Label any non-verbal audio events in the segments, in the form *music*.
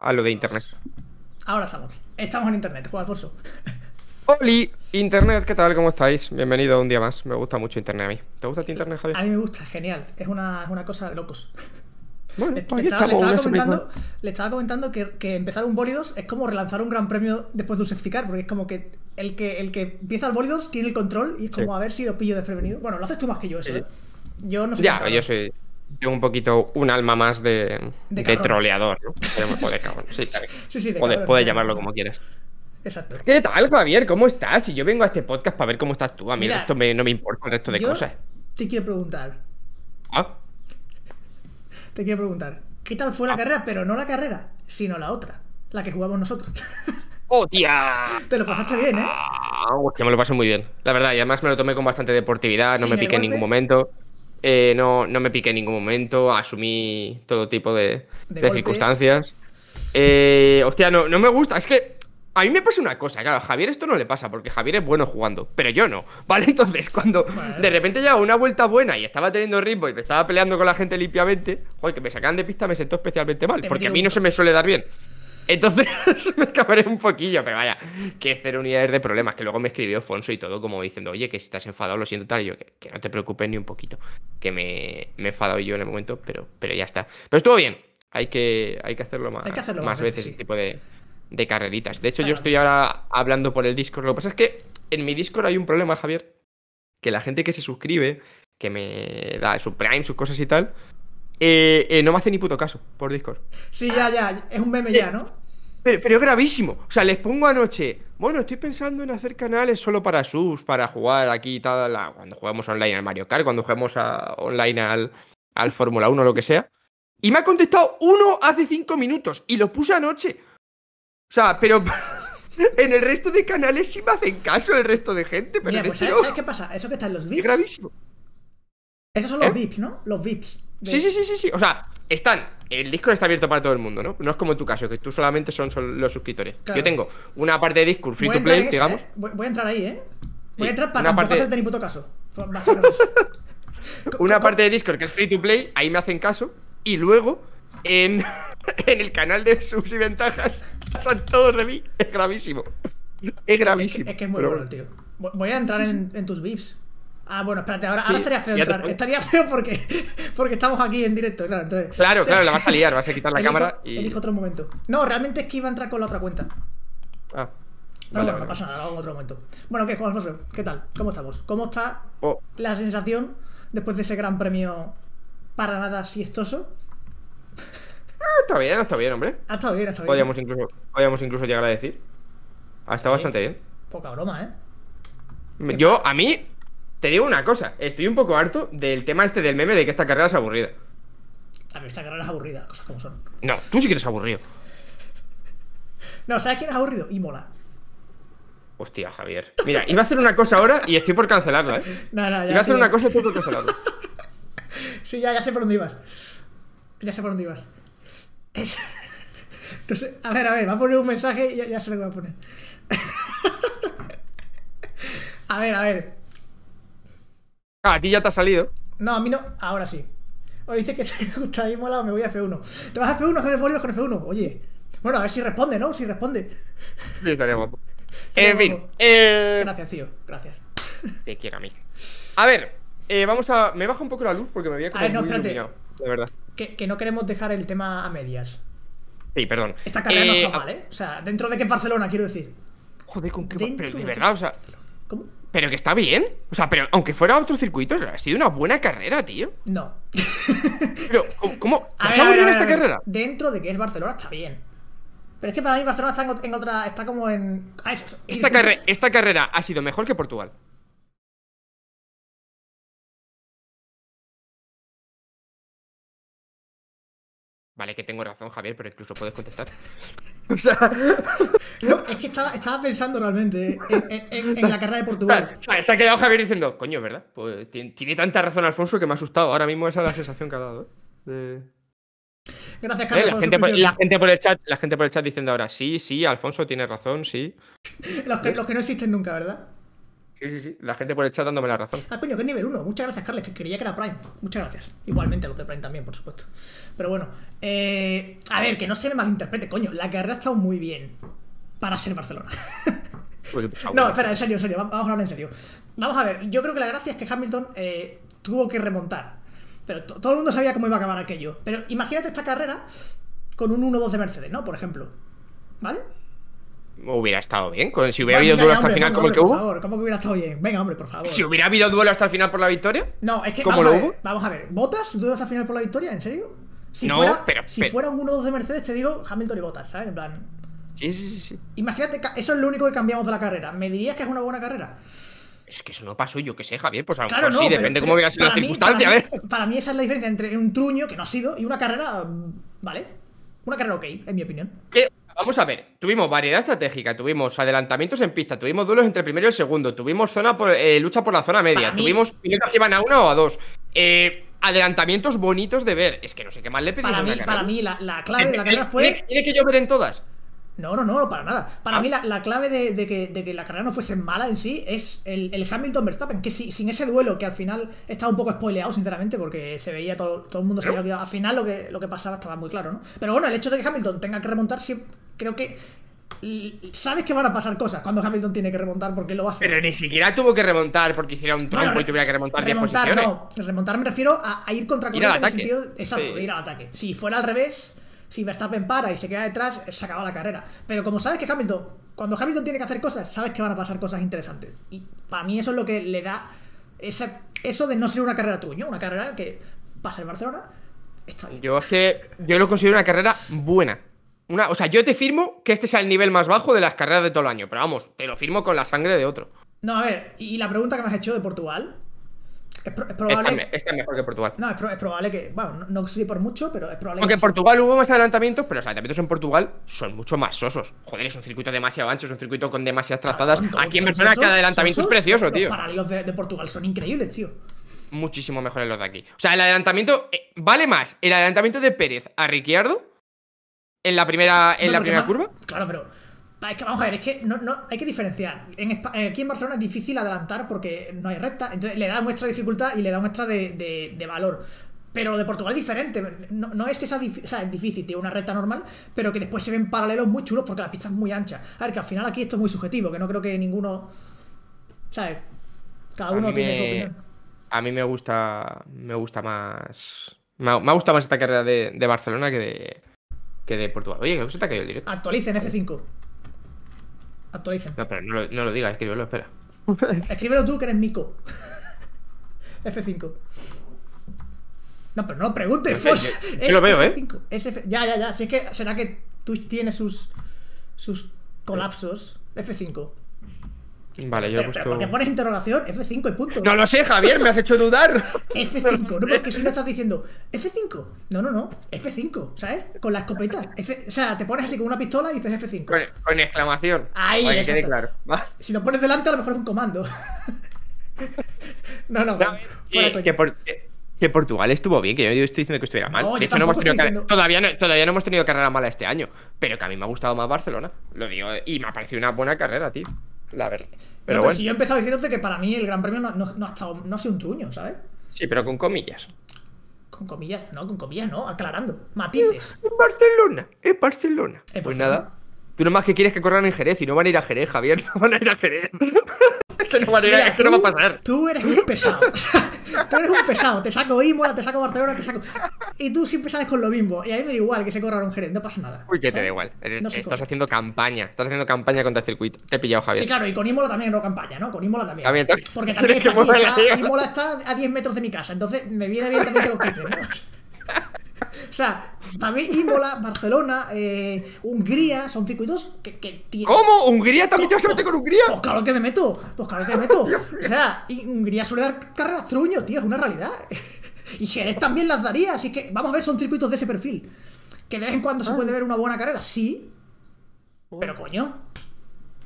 A, lo de internet. Ahora estamos. Estamos en internet, Juan Alfonso. Oli, internet, ¿qué tal? ¿Cómo estáis? Bienvenido un día más. Me gusta mucho internet a mí. ¿Te gusta tu internet, Javier? A mí me gusta, genial. Es una, cosa de locos. Bueno, le, estaba, comentando, que, que, empezar un Bólidos es como relanzar un gran premio después de un safety porque es como que el que, el que empieza el Bólidos tiene el control y es como a ver si lo pillo desprevenido. Bueno, lo haces tú más que yo eso. ¿eh? Yo no sé Ya, yo soy. Tengo un poquito un alma más de, de, troleador, ¿no? cabrón, sí, sí, de puedes llamarlo como quieras. Exacto. ¿Qué tal, Javier? ¿Cómo estás? Si yo vengo a este podcast para ver cómo estás tú, a mí no me importa el resto de cosas. Te quiero preguntar. ¿Ah? Te quiero preguntar. ¿Qué tal fue la ah. carrera? Pero no la carrera, sino la otra, la que jugamos nosotros. *laughs* ¡Oh, tía! Te lo pasaste bien, ¿eh? Ah, me lo pasé muy bien. La verdad, y además me lo tomé con bastante deportividad, no me piqué en ningún momento. Eh, no, me piqué en ningún momento, asumí todo tipo de, circunstancias. Eh, hostia, no, no me gusta, es que a mí me pasa una cosa, claro, a Javier esto no le pasa porque Javier es bueno jugando, pero yo no, *laughs* ¿vale? Entonces, cuando de repente ya una vuelta buena y estaba teniendo ritmo y me estaba peleando con la gente limpiamente, joder, que me sacan de pista me sentó especialmente mal, porque a mí no se me suele dar bien. Entonces *laughs* me cabré un poquillo, pero vaya, que cero unidades de problemas. Que luego me escribió Fonso y todo, como diciendo, oye, que si estás enfadado, lo siento tal. yo, que, no te preocupes ni un poquito. Que me, he enfadado yo en el momento, pero, pero ya está. Pero estuvo bien. Hay que, hay que hacerlo más, más, veces, este tipo de, de, carreritas. De hecho, yo estoy ahora hablando por el Discord. Lo que pasa es que en mi Discord hay un problema, Javier. Que la gente que se suscribe, que me da su Prime, sus cosas y tal, eh, eh, no me hace ni puto caso por Discord. Sí, ya, ya, es un meme ya, eh, ¿no? Pero, pero, es gravísimo. O sea, les pongo anoche, bueno, estoy pensando en hacer canales solo para sus para jugar aquí y tal, la, cuando jugamos online al Mario Kart, cuando jugamos a, online al, al Fórmula 1 o lo que sea. Y me ha contestado uno hace cinco minutos y lo puse anoche. O sea, pero *laughs* en el resto de canales sí me hacen caso el resto de gente, pero Mira, pues, este ¿sabes, qué pasa? Eso que está en los vídeos. Es gravísimo. Esos son los ¿Eh? VIPs, ¿no? Los VIPs. Sí, sí, sí, sí, sí. O sea, están. El Discord está abierto para todo el mundo, ¿no? No es como en tu caso, que tú solamente son, los suscriptores. Yo tengo una parte de Discord free to play, digamos. ¿eh? Voy, a entrar ahí, ¿eh? Voy a entrar para tampoco hacerte ni puto caso. *laughs* una parte de Discord que es free to play, ahí me hacen caso. Y luego, en, *laughs* en el canal de subs y ventajas, pasan todos de mí. Es gravísimo. Es gravísimo. Es que es, muy bueno, tío. Voy a entrar en, en tus VIPs. Ah, bueno, espérate, ahora, estaría feo entrar. Estaría *laughs* feo porque, porque estamos aquí en directo, claro. Entonces, claro, claro, la vas a liar, vas a quitar la cámara y. Elijo otro momento. No, realmente es que iba a entrar con la otra cuenta. Ah. no, bueno, no pasa nada, lo hago en otro momento. Bueno, ¿qué, Juan José? ¿Qué tal? ¿Cómo estamos? ¿Cómo está oh. la sensación después de ese gran premio para nada siestoso? Ah, está bien, está bien, hombre. Ha ah, estado bien, ha estado bien. Podríamos incluso, incluso llegar a decir. Ha estado bastante bien. Poca broma, ¿eh? Yo, a mí, te digo una cosa, estoy un poco harto del tema este del meme de que esta carrera es aburrida. A mí esta carrera es aburrida, cosas como son. No, tú sí que eres aburrido. No, ¿sabes quién es aburrido? Y mola Hostia, Javier. Mira, iba a hacer una cosa ahora y estoy por cancelarla, ¿eh? *laughs* No, no, ya. Iba a hacer una cosa y estoy por cancelarla. *laughs* sí, ya, ya sé por dónde ibas. Ya sé por dónde ibas. *laughs* no sé. A ver, a ver, va a poner un mensaje y ya, se lo voy va a poner. a ver, a ver. A ah, ti ya te ha salido. No, a mí no. Ahora sí. O dice que *laughs* te gusta ahí molado, me voy a F1. Te vas a F1 hacer el con F1. Oye. Bueno, a ver si responde, ¿no? Si responde. Sí, estaría guapo. *laughs* en fin. Eh... Gracias, tío. Gracias. *laughs* Te quiero a mí. A ver, eh, vamos a. Me baja un poco la luz porque me había a ver, no, muy espérate. iluminado. De verdad. Que, no queremos dejar el tema a medias. Sí, perdón. Esta carrera no eh, está mal, ¿eh? O sea, dentro de que Barcelona, quiero decir. Joder, con qué. de verdad, o sea. ¿Cómo? Pero que está bien. O sea, pero aunque fuera otro circuito, ha sido una buena carrera, tío. No. *laughs* pero, ¿cómo? ¿Has esta carrera? Dentro de que es Barcelona, está bien. Pero es que para mí Barcelona está en, otra. Está como en. Ah, esta carrera ha sido mejor que Portugal. Vale, que tengo razón, Javier, pero incluso puedes contestar. *laughs* *laughs* No, es que estaba, pensando realmente en, la carrera de Portugal. Se ha quedado Javier diciendo, coño, ¿verdad? Pues, tiene, tanta razón Alfonso que me ha asustado. Ahora mismo esa es la sensación que ha dado. ¿eh? Gracias, ¿Eh? Carlos. la, gente por, el chat, la gente por el chat diciendo ahora, sí, sí, Alfonso tiene razón, sí. *laughs* ¿Eh? los que no existen nunca, ¿verdad? Sí, sí, sí. La gente por el chat dándome la razón. Ah, coño, que es nivel 1. Muchas gracias, Carles, que creía que era Prime. Muchas gracias. Igualmente a los de Prime también, por supuesto. Pero bueno, eh, a ver, que no se me malinterprete, coño. La carrera ha estado muy bien para ser Barcelona. *laughs* no, espera, en serio, en serio. Vamos a hablar en serio. Vamos a ver, yo creo que la gracia es que Hamilton eh, tuvo que remontar. Pero todo el mundo sabía cómo iba a acabar aquello. Pero imagínate esta carrera con un 1-2 de Mercedes, ¿no? Por ejemplo. ¿Vale? hubiera estado bien. Si hubiera habido duelo hasta el final, como el que hubo. Favor, ¿Cómo que hubiera estado bien? Venga, hombre, por favor. Si hubiera habido duelo hasta el final por la victoria. No, es que. ¿Cómo lo hubo? Vamos a ver. ¿Botas duelo hasta el final por la victoria? ¿En serio? Si no, fuera, pero, Si fuera un 1-2 de Mercedes, te digo Hamilton y Botas, ¿sabes? En plan. Sí, sí, sí. Imagínate, eso es lo único que cambiamos de la carrera. ¿Me dirías que es una buena carrera? Es que eso no pasó, yo qué sé, Javier. Pues a claro, sí, depende cómo hubiera sido la circunstancia. Para mí, ¿eh? para mí esa es la diferencia entre un truño que no ha sido y una carrera. Mm, vale. Una carrera ok, en mi opinión. ¿Qué? Vamos a ver, tuvimos variedad estratégica, tuvimos adelantamientos en pista, tuvimos duelos entre el primero y el segundo, tuvimos zona por, eh, lucha por la zona media, tuvimos pilotos que iban a una o a dos. Eh, adelantamientos bonitos de ver. Es que no sé qué más le pedimos. Para mí, para mí la, la clave de la carrera fue. ¿Tiene que llover en todas? No, no, no, para nada. Para ah. mí la, clave de, que, la carrera no fuese mala en sí es el, Hamilton-Verstappen, que sin ese duelo, que al final estaba un poco spoileado, sinceramente, porque se veía todo, el mundo, se que ¿Eh? al final lo que, lo que pasaba estaba muy claro, ¿no? Pero bueno, el hecho de que Hamilton tenga que remontar, sí, creo que sabes que van a pasar cosas cuando Hamilton tiene que remontar porque lo hace. Pero ni siquiera tuvo que remontar porque hiciera un trompo y tuviera que remontar 10 No, remontar me refiero a, ir contra corriente en el sentido exacto, de ir al ataque. Si fuera al revés, si Verstappen para y se queda detrás, eh, se acaba la carrera. Pero como sabes que Hamilton, cuando Hamilton tiene que hacer cosas, sabes que van a pasar cosas interesantes. Y para mí eso es lo que le da eso de no ser una carrera tuya, una carrera que pasa en Barcelona, está bien. Yo es que yo lo considero una carrera buena. Una, o sea, yo te firmo que este sea el nivel más bajo de las carreras de todo el año, pero vamos, te lo firmo con la sangre de otro. No, a ver, y la pregunta que me has hecho de Portugal, es, es Está, mejor que Portugal. No, es, probable que. Bueno, no, no por mucho, pero es probable Aunque que. en Portugal hubo más adelantamientos, pero los adelantamientos en Portugal son mucho más sosos. Joder, es un circuito demasiado ancho, es un circuito con demasiadas trazadas. Aquí en persona cada adelantamiento es precioso, tío. Los paralelos de, Portugal son increíbles, tío muchísimo mejores los de aquí. O sea, el adelantamiento eh, vale más el adelantamiento de Pérez a Ricciardo en la primera, en la primera curva. Claro, pero que vamos a ver, hay que diferenciar. Eh, aquí en Barcelona es difícil adelantar porque no hay recta, entonces le da muestra de dificultad y le da muestra de, valor. Pero de Portugal es diferente. No, es que sea, es difícil, tiene una recta normal, pero que después se ven paralelos muy chulos porque la pista es muy ancha. A ver, que al final aquí esto es muy subjetivo, que no creo que ninguno. ¿Sabes? Cada uno tiene su opinión. A mí me gusta. Me gusta más. Me ha, gustado más esta carrera de, Barcelona que de, que de Portugal. Oye, que os está caído directo. Actualicen F5. Actualicen. No, pero no lo, no lo digas, escríbelo, espera. *laughs* escríbelo tú, que eres Mico. *laughs* F5. No, pero no lo preguntes, f yo, yo lo veo, F5. ¿eh? Ya, ya, ya. Si es que será que Twitch tiene sus, sus colapsos. F5. Vale, yo he puesto... porque pones interrogación, F5 y punto. No lo sé, Javier, me has hecho dudar. F5, no, porque si no estás diciendo F5. No, no, no, F5, ¿sabes? Con la escopeta. O sea, te pones así con una pistola y dices F5. Con, exclamación. Ahí, que quede claro. Si lo pones delante, a lo mejor es un comando. no, no, que, Portugal estuvo bien, que yo estoy diciendo que estuviera mal. de hecho, no hemos tenido todavía, no, todavía no hemos tenido carrera mala este año, pero que a mí me ha gustado más Barcelona. Lo digo, y me ha parecido una buena carrera, tío. La verdad. Pero si yo he empezado diciéndote que para mí el Gran Premio no, ha, no sido un truño, ¿sabes? Sí, pero con comillas. Con comillas, no, con comillas no, aclarando. Matices. Es Barcelona, es Barcelona. pues nada. Tú nomás que quieres que corran en Jerez y no van a ir a Jerez, Javier, *laughs* no van a ir a Jerez. *laughs* no, esto no va a pasar. Tú eres un pesado. *laughs* tú eres un pesado. Te saco Imola, te saco Barcelona, te saco. Y tú siempre sales con lo mismo. Y a mí me da igual que se corra un Jerez, no pasa nada. Uy, que te da igual. estás haciendo campaña. Estás haciendo campaña contra el circuito. Te he pillado, Javier. Sí, claro, y con Imola también no campaña, ¿no? Con Imola también. también Porque también está aquí, Imola está a 10 metros de mi casa. Entonces me viene bien también que lo *laughs* O sea, también mí Imola, Barcelona, eh, Hungría son circuitos que, que ¿Cómo? ¿Hungría? ¿También te vas con Hungría? Pues claro que me meto, pues claro que me meto. o sea, Hungría suele dar carreras truño, tío, es una realidad. *laughs* y Jerez también las daría, así que vamos a ver, son circuitos de ese perfil. Que de vez en cuando se ah. puede ver una buena carrera, sí. Pero coño,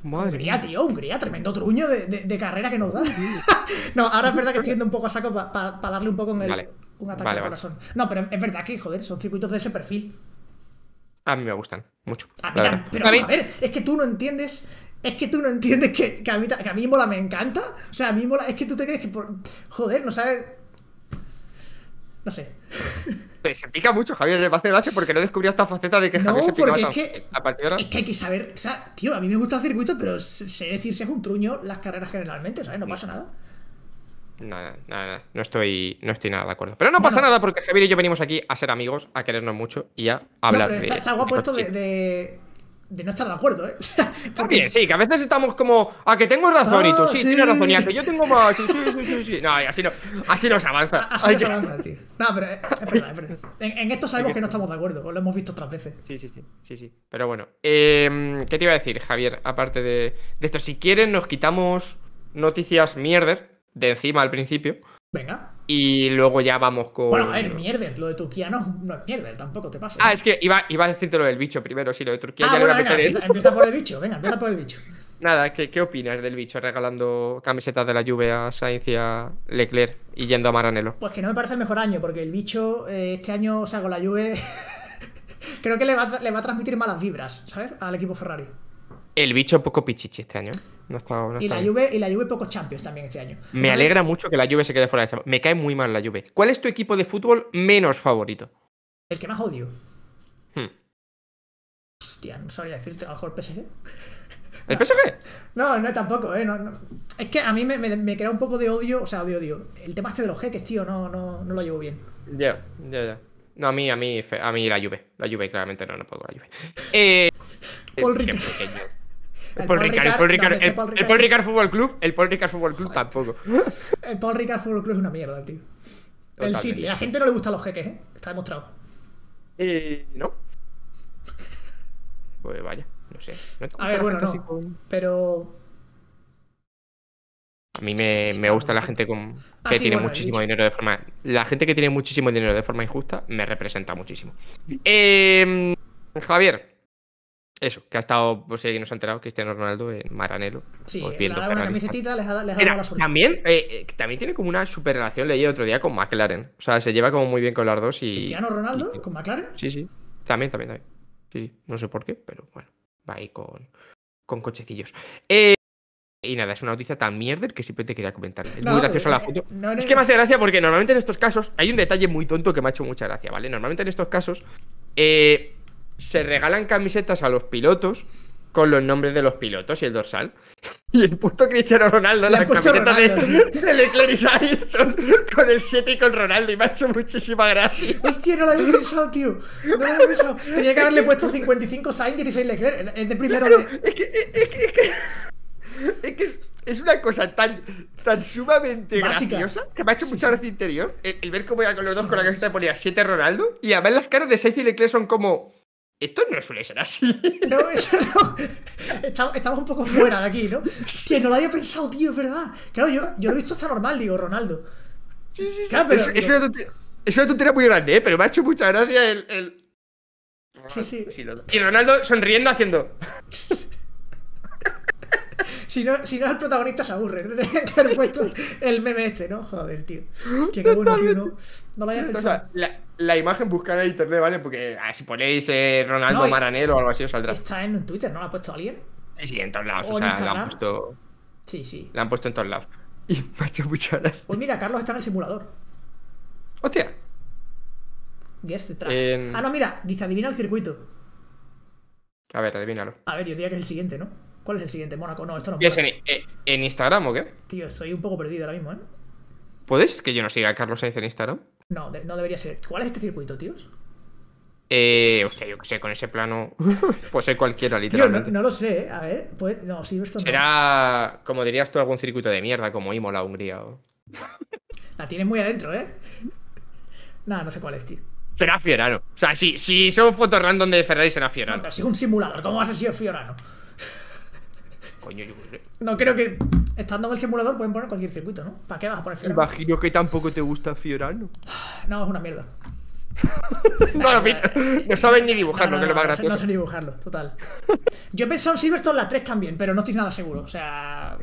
Madre Hungría, tío, Hungría, tremendo truño de, carrera que nos da. *laughs* no, ahora es verdad que estoy yendo un poco a saco para darle un poco en el, un ataque al corazón. No, pero es verdad que, joder, son circuitos de ese perfil. A mí me gustan mucho. A a, ver, es que tú no entiendes es que tú no entiendes que, a mí, Mola me encanta. O sea, a mí Mola. Es que tú te crees que. Por, joder, no sabes. No sé. Pero *laughs* se pica mucho, Javier. Le eh, va a hacer H porque no descubrí esta faceta de que Javier se pica es que, Es que hay que saber. O sea, tío, a mí me gusta el circuito, pero sé decir si es un truño las carreras generalmente, ¿sabes? No pasa nada. Nada, nada, nada. No estoy, no estoy nada de acuerdo. Pero no pasa nada porque Javier y yo venimos aquí a ser amigos, a querernos mucho y a hablar pero está, de. Está guapo de, de, no estar de acuerdo, ¿eh? *laughs* Porque... sí, que a veces estamos como a ah, que tengo razón y tú, sí, ah, tienes razón y a que yo tengo más. Sí, sí, sí, No, así, no, así avanza. Así avanza, tío. No, pero es, verdad, es verdad. En, esto sabemos que no estamos de acuerdo, pues lo hemos visto otras veces. Sí, sí, sí. sí, sí. Pero bueno, em, ¿qué te iba a decir, Javier? Aparte de, de esto, si quieres, nos quitamos noticias mierder de encima al principio. Venga. Y luego ya vamos con. Bueno, a ver, mierder. Lo de Turquía no, no es mierder, tampoco te pasa. Ah, es que iba, iba a decirte lo del bicho primero, sí, lo de Turquía. Ah, ya bueno, venga, empieza, empieza, por el bicho, venga, empieza por el bicho. *laughs* Nada, ¿qué, ¿qué opinas del bicho regalando camisetas de la lluvia a Sainz y a Leclerc y yendo a Maranelo? Pues que no me parece el mejor año, porque el bicho eh, este año, o sea, con la lluvia, *laughs* creo que le va, le va a transmitir malas vibras, ¿sabes? Al equipo Ferrari. El bicho poco pichichi este año. y, la Juve, y, la Juve, poco Champions también este año. Me alegra mucho que la Juve se quede fuera de Champions. Me cae muy mal la Juve. ¿Cuál es tu equipo de fútbol menos favorito? El que más odio. Hmm. Hostia, no sabría decirte. A lo mejor el PSG. *laughs* ¿El PSG? No, no, tampoco, ¿eh? Es que a mí me, me, crea un poco de odio, o sea, odio, odio. El tema este de los jeques, tío, no, no, lo llevo bien. Ya, ya, ya. No, a mí, a mí, a mí la Juve. La Juve, claramente no, no puedo la Juve. *laughs* Eh, Paul eh, el Paul Ricard, el Fútbol Club, el Paul Ricard Fútbol Club tampoco. *laughs* El Paul Ricard Fútbol Club es una mierda, tío. El City, a la gente no le gustan los jeques, ¿eh? Está demostrado. Eh, no. *laughs* Pues vaya, no sé. a ver, bueno, no. Pero. A mí me, me gusta la gente con, ah, que tiene muchísimo dinero de forma. La gente que tiene muchísimo dinero de forma injusta me representa muchísimo. Eh, Javier, eso, que ha estado, pues si nos ha enterado, Cristiano Ronaldo en Maranelo. Sí, pues le ha ha, la También, eh, eh, también tiene como una super relación, leí otro día, con McLaren. O sea, se lleva como muy bien con las dos y... ¿Cristiano Ronaldo con McLaren? Sí, sí. También, también, también. Sí, no sé por qué, pero bueno, va ahí con, cochecillos. Eh, y nada, es una noticia tan mierder que siempre te quería comentar. Es muy graciosa la foto. es que me hace gracia porque normalmente en estos casos hay un detalle muy tonto que me ha hecho mucha gracia, ¿vale? Normalmente en estos casos... Eh, se regalan camisetas a los pilotos con los nombres de los pilotos y el dorsal. *laughs* Y el puto Cristiano Ronaldo, La camiseta *laughs* de, Leclerc y Sainz son con el 7 y con Ronaldo. Y me ha hecho muchísima gracia. Hostia, no lo había pensado, tío. No lo he pensado. Tenía que haberle puesto 55 Sainz, Y 16 Leclerc. Es de primero. de... Es que, es que, es que, es que es una cosa tan, tan sumamente graciosa que me ha hecho mucha gracia interior el, ver cómo iba con los dos con la camiseta ponía 7 Ronaldo y además las caras de Sainz y Leclerc son como esto no suele ser así. *laughs* No, eso no. Estamos, un poco fuera de aquí, ¿no? Que no lo había pensado, tío, es verdad. Claro, yo, yo lo he visto hasta normal, digo, Ronaldo. Sí, sí, sí. Claro, pero, es, una tontería, muy grande, ¿eh? Pero me ha hecho mucha gracia el. el... Sí, sí. Y Ronaldo sonriendo haciendo. *laughs* Si no, si no el protagonista se aburre. *laughs* No que haber puesto el meme este, ¿no? Joder, tío. que qué bueno, tío, ¿no? lo había *laughs* pensado. la, imagen buscada en internet, ¿vale? Porque ah, si ponéis eh, Ronaldo Maranero o algo así os saldrá. Está en Twitter, ¿no? ¿La ha puesto alguien? Sí, sí, en todos lados. O, sea, la han puesto. Sí, sí. La han puesto en todos lados. *laughs* Y me ha hecho mucha Pues mira, Carlos está en el simulador. ¡Hostia! Guest track. Ah, no, mira, dice adivina el circuito. A ver, adivínalo. A ver, yo diría que es el siguiente, ¿no? ¿Cuál es el siguiente? Mónaco. No, esto no es. En, eh, en, Instagram o qué? Tío, estoy un poco perdido ahora mismo, ¿eh? ¿Puedes? que yo no siga a Carlos Sainz en Instagram? No, no debería ser. ¿Cuál es este circuito, tíos? Eh, hostia, yo qué sé, con ese plano *laughs* Pues ser cualquiera, literalmente. Yo no, lo sé, ¿eh? a ver, pues, no, si Será, no. como dirías tú, algún circuito de mierda como Imola, Hungría o. *laughs* La tienes muy adentro, ¿eh? Nada, no sé cuál es, tío. Será Fiorano. O sea, si, si son fotos random de Ferrari, será Fiorano. No, pero si es un simulador, ¿cómo vas a ser Fiorano? Coño, yo No creo que. Estando en el simulador pueden poner cualquier circuito, ¿no? ¿Para qué vas a poner Fiorano? Imagino que tampoco te gusta Fiorano. *sighs* No, es una mierda. *laughs* no, no, no saben ni dibujarlo, no, que es lo más gracioso. No sé dibujarlo, total. Yo he pensado en Silverstone la 3 también, pero no estoy nada seguro. O sea.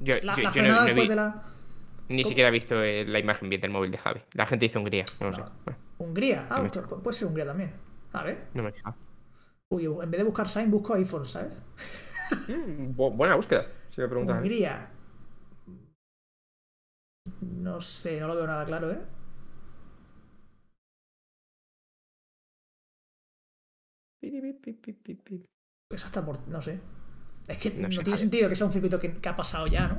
Yo, la, después de la. Ni siquiera he visto eh, la imagen bien del móvil de Javi. La gente dice Hungría, no, lo sé. Ah, Hungría, ah, puede ser Hungría también. A ver. No me Uy, en vez de buscar Sign, busco iPhone, ¿sabes? Mm, buena búsqueda, si me preguntas. No sé, no lo veo nada claro, ¿eh? Es hasta por. No sé. Es que no, tiene sentido que sea un circuito que, ha pasado ya, ¿no?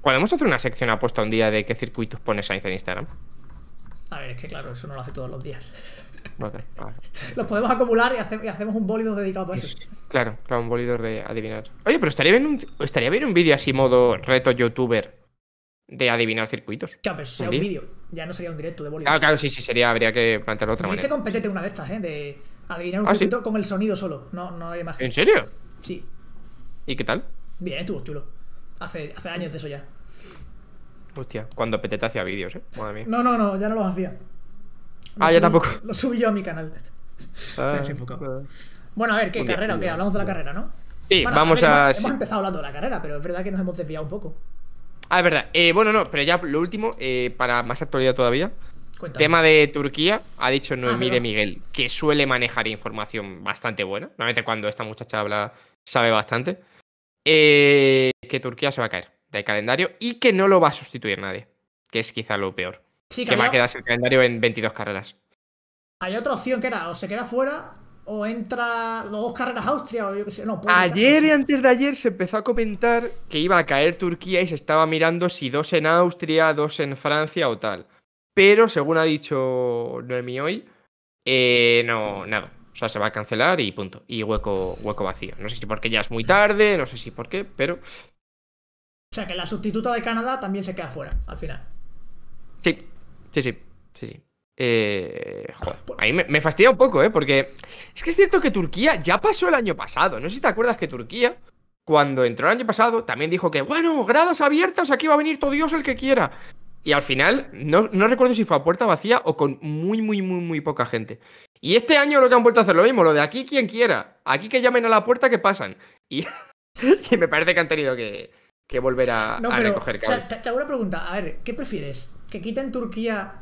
Podemos hacer una sección apuesta un día de qué circuitos pones ahí en Instagram. A ver, es que claro, eso no lo hace todos los días. Los podemos acumular y, hacemos un bólido dedicado a eso. Claro, claro, un bólido de adivinar. Oye, pero estaría bien un, estaría bien un vídeo así modo reto youtuber de adivinar circuitos. Claro, pero sería un, vídeo. Ya no sería un directo de bólido. Ah, claro, sí, sí, sería, habría que plantearlo de otra manera. Hice competente una de estas, ¿eh? De adivinar un ah, circuito con el sonido solo, no, no hay imagen. ¿En serio? Sí. ¿Y qué tal? Bien, estuvo chulo. Hace, hace años de eso ya. Hostia, cuando Petete hacía vídeos, ¿eh? No, no, no, ya no los hacía. Ah, ya tampoco. Lo subí yo a mi canal. Ah, ah. Bueno, a ver, ¿qué carrera? ¿Qué? hablamos de la carrera, ¿no? Sí, vamos a. Hemos, empezado hablando de la carrera, pero es verdad que nos hemos desviado un poco. Ah, es verdad. Eh, bueno, no, pero ya lo último, eh, para más actualidad todavía. Tema de Turquía, ha dicho ah, Noemí de Miguel, que suele manejar información bastante buena. Normalmente cuando esta muchacha habla, sabe bastante. Eh, que Turquía se va a caer del calendario y que no lo va a sustituir nadie, que es quizá lo peor que, va a quedarse el calendario en 22 carreras. Hay otra opción que era, o se queda fuera o entra dos carreras Austria o yo qué sé. ayer y antes de ayer se empezó a comentar que iba a caer Turquía y se estaba mirando si dos en Austria, dos en Francia o tal. Pero según ha dicho Noemi hoy, eh, no, nada. O sea, se va a cancelar y punto. Y hueco, hueco vacío. No sé si porque ya es muy tarde, no sé si por qué, pero. O sea, que la sustituta de Canadá también se queda fuera al final. Sí. Sí, sí, sí, sí. Eh, joder, ahí me, fastidia un poco, ¿eh? Porque es que es cierto que Turquía ya pasó el año pasado. No sé si te acuerdas que Turquía, cuando entró el año pasado, también dijo que, bueno, gradas abiertas, aquí va a venir todo Dios el que quiera. Y al final, no, no recuerdo si fue a puerta vacía o con muy, muy, muy, muy poca gente. Y este año lo que han vuelto a hacer lo mismo, lo de aquí quien quiera, aquí que llamen a la puerta que pasan. Y, *laughs* y me parece que han tenido que, que volver a, no, O sea, te, hago una pregunta, a ver, ¿qué prefieres? ¿Que quiten Turquía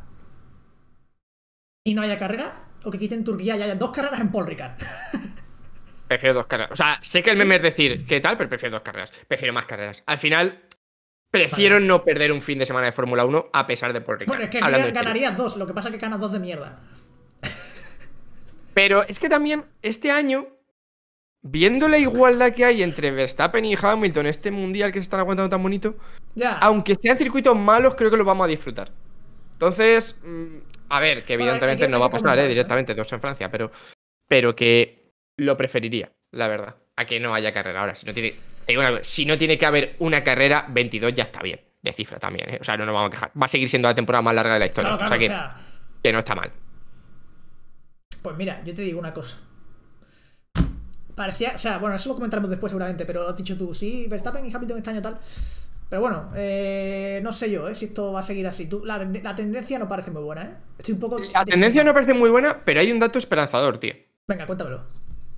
y no haya carrera? ¿O que quiten Turquía y haya dos carreras en Paul Ricard? *laughs* prefiero dos carreras. O sea, sé que el meme es decir, ¿qué tal? Pero prefiero dos carreras. Prefiero más carreras. Al final, prefiero no perder un fin de semana de Fórmula 1 a pesar de Paul Ricard. Bueno, es que ganarías dos, lo que pasa es que ganas dos de mierda. Pero es que también este año viendo la igualdad que hay entre Verstappen y Hamilton, este mundial que se están aguantando tan bonito, ya. aunque sean circuitos malos, creo que los vamos a disfrutar. Entonces, mm, a ver, que evidentemente no va a pasar ¿eh? directamente dos en Francia, pero, pero que lo preferiría, la verdad, a que no haya carrera. Ahora, si no tiene, si no tiene que haber una carrera, 22 ya está bien, de cifra también. ¿eh? O sea, no nos vamos a quejar. Va a seguir siendo la temporada más larga de la historia. que no está mal. Pues mira, yo te digo una cosa parecía, o sea, bueno, eso lo comentaremos después seguramente, pero lo has dicho tú, sí, Verstappen y Hamilton este año tal. Pero bueno, eh, no sé yo eh, si esto va a seguir así. la, tendencia no parece muy buena, ¿eh? Estoy un poco. La tendencia no parece muy buena, pero hay un dato esperanzador, tío. Venga, cuéntamelo.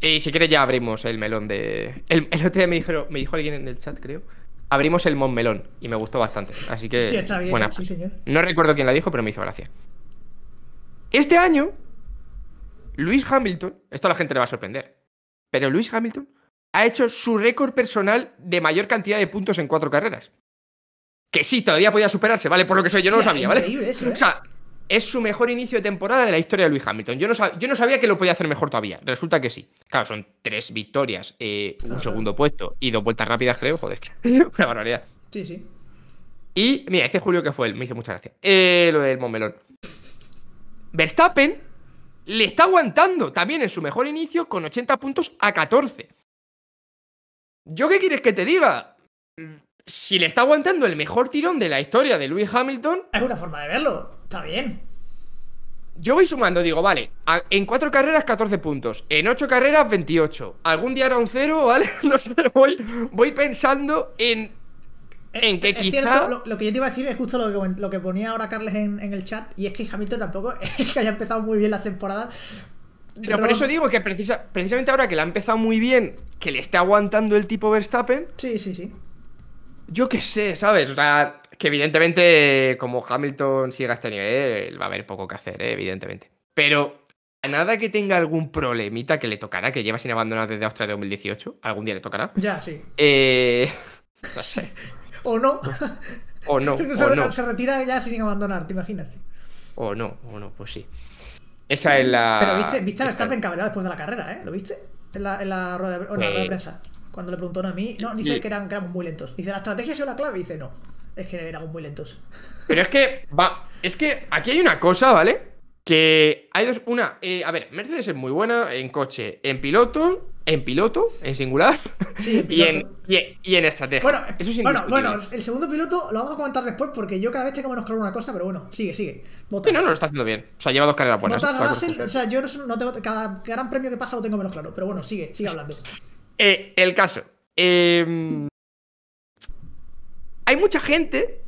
Y si quieres, ya abrimos el melón de. El, otro día me, me dijo alguien en el chat, creo. Abrimos el Mon Melón y me gustó bastante. Así que. Sí, No recuerdo quién la dijo, pero me hizo gracia. Este año, Luis Hamilton, esto a la gente le va a sorprender. Pero Luis Hamilton ha hecho su récord personal de mayor cantidad de puntos en cuatro carreras. Que sí, todavía podía superarse, ¿vale? Por lo que soy yo no lo sabía, ¿vale? O ¿eh? sea, es su mejor inicio de temporada de la historia de Luis Hamilton. Yo no, sabía, yo no sabía que lo podía hacer mejor todavía. Resulta que sí. Claro, son tres victorias, eh, un segundo puesto y dos vueltas rápidas, creo. Joder, *laughs* una barbaridad. Sí, sí. Y mira, este Julio que fue él, me dice muchas gracias. Eh, lo del Montmelón. Verstappen le está aguantando también en su mejor inicio con 80 puntos a 14. ¿Yo qué quieres que te diga? Si le está aguantando el mejor tirón de la historia de Lewis Hamilton. Es una forma de verlo, está bien. Yo voy sumando, digo, vale, en 4 carreras 14 puntos, en 8 carreras 28, algún día era un cero, ¿vale? *laughs* No sé, voy pensando en en es lo, que yo te iba a decir es justo lo que, ponía ahora Carles en, el chat, y es que Hamilton tampoco *laughs* es que haya empezado muy bien la temporada. Pero, por eso digo que precisamente ahora que la ha empezado muy bien, que le esté aguantando el tipo Verstappen. Sí, sí, sí. Yo qué sé, ¿sabes? O sea, que evidentemente, como Hamilton siga a este nivel, va a haber poco que hacer, ¿eh? evidentemente. Pero nada que tenga algún problemita que le tocará, que lleva sin abandonar desde de 2018, algún día le tocará. Ya, sí. Eh, *laughs* no sé. *laughs* o no. O *laughs* no. se, retira ya sin abandonar, te imaginas. O no, o no, pues sí. Esa es la. Pero viste, viste la staff después de la carrera, ¿eh? ¿Lo viste? En la, en la rueda, de, en la pues rueda prensa. Cuando le preguntaron a mí. No, dice que, eran, éramos muy lentos. Dice, ¿la estrategia es la clave? Dice, no. Es que éramos muy lentos. *laughs* Pero es que. Va, es que aquí hay una cosa, ¿vale? Que hay dos. Una. Eh, a ver, Mercedes es muy buena en coche, en piloto en piloto, en singular. Sí, *laughs* Y, en, estrategia. Bueno, Eso es bueno, bueno, el segundo piloto lo vamos a comentar después porque yo cada vez tengo menos claro una cosa, pero bueno, sigue, sigue. no, no lo está haciendo bien. O sea, lleva dos carreras buenas. Russell, o sea, yo no tengo, cada gran premio que pasa lo tengo menos claro, pero bueno, sigue, sigue hablando. Eh, el caso. Em, hay mucha gente,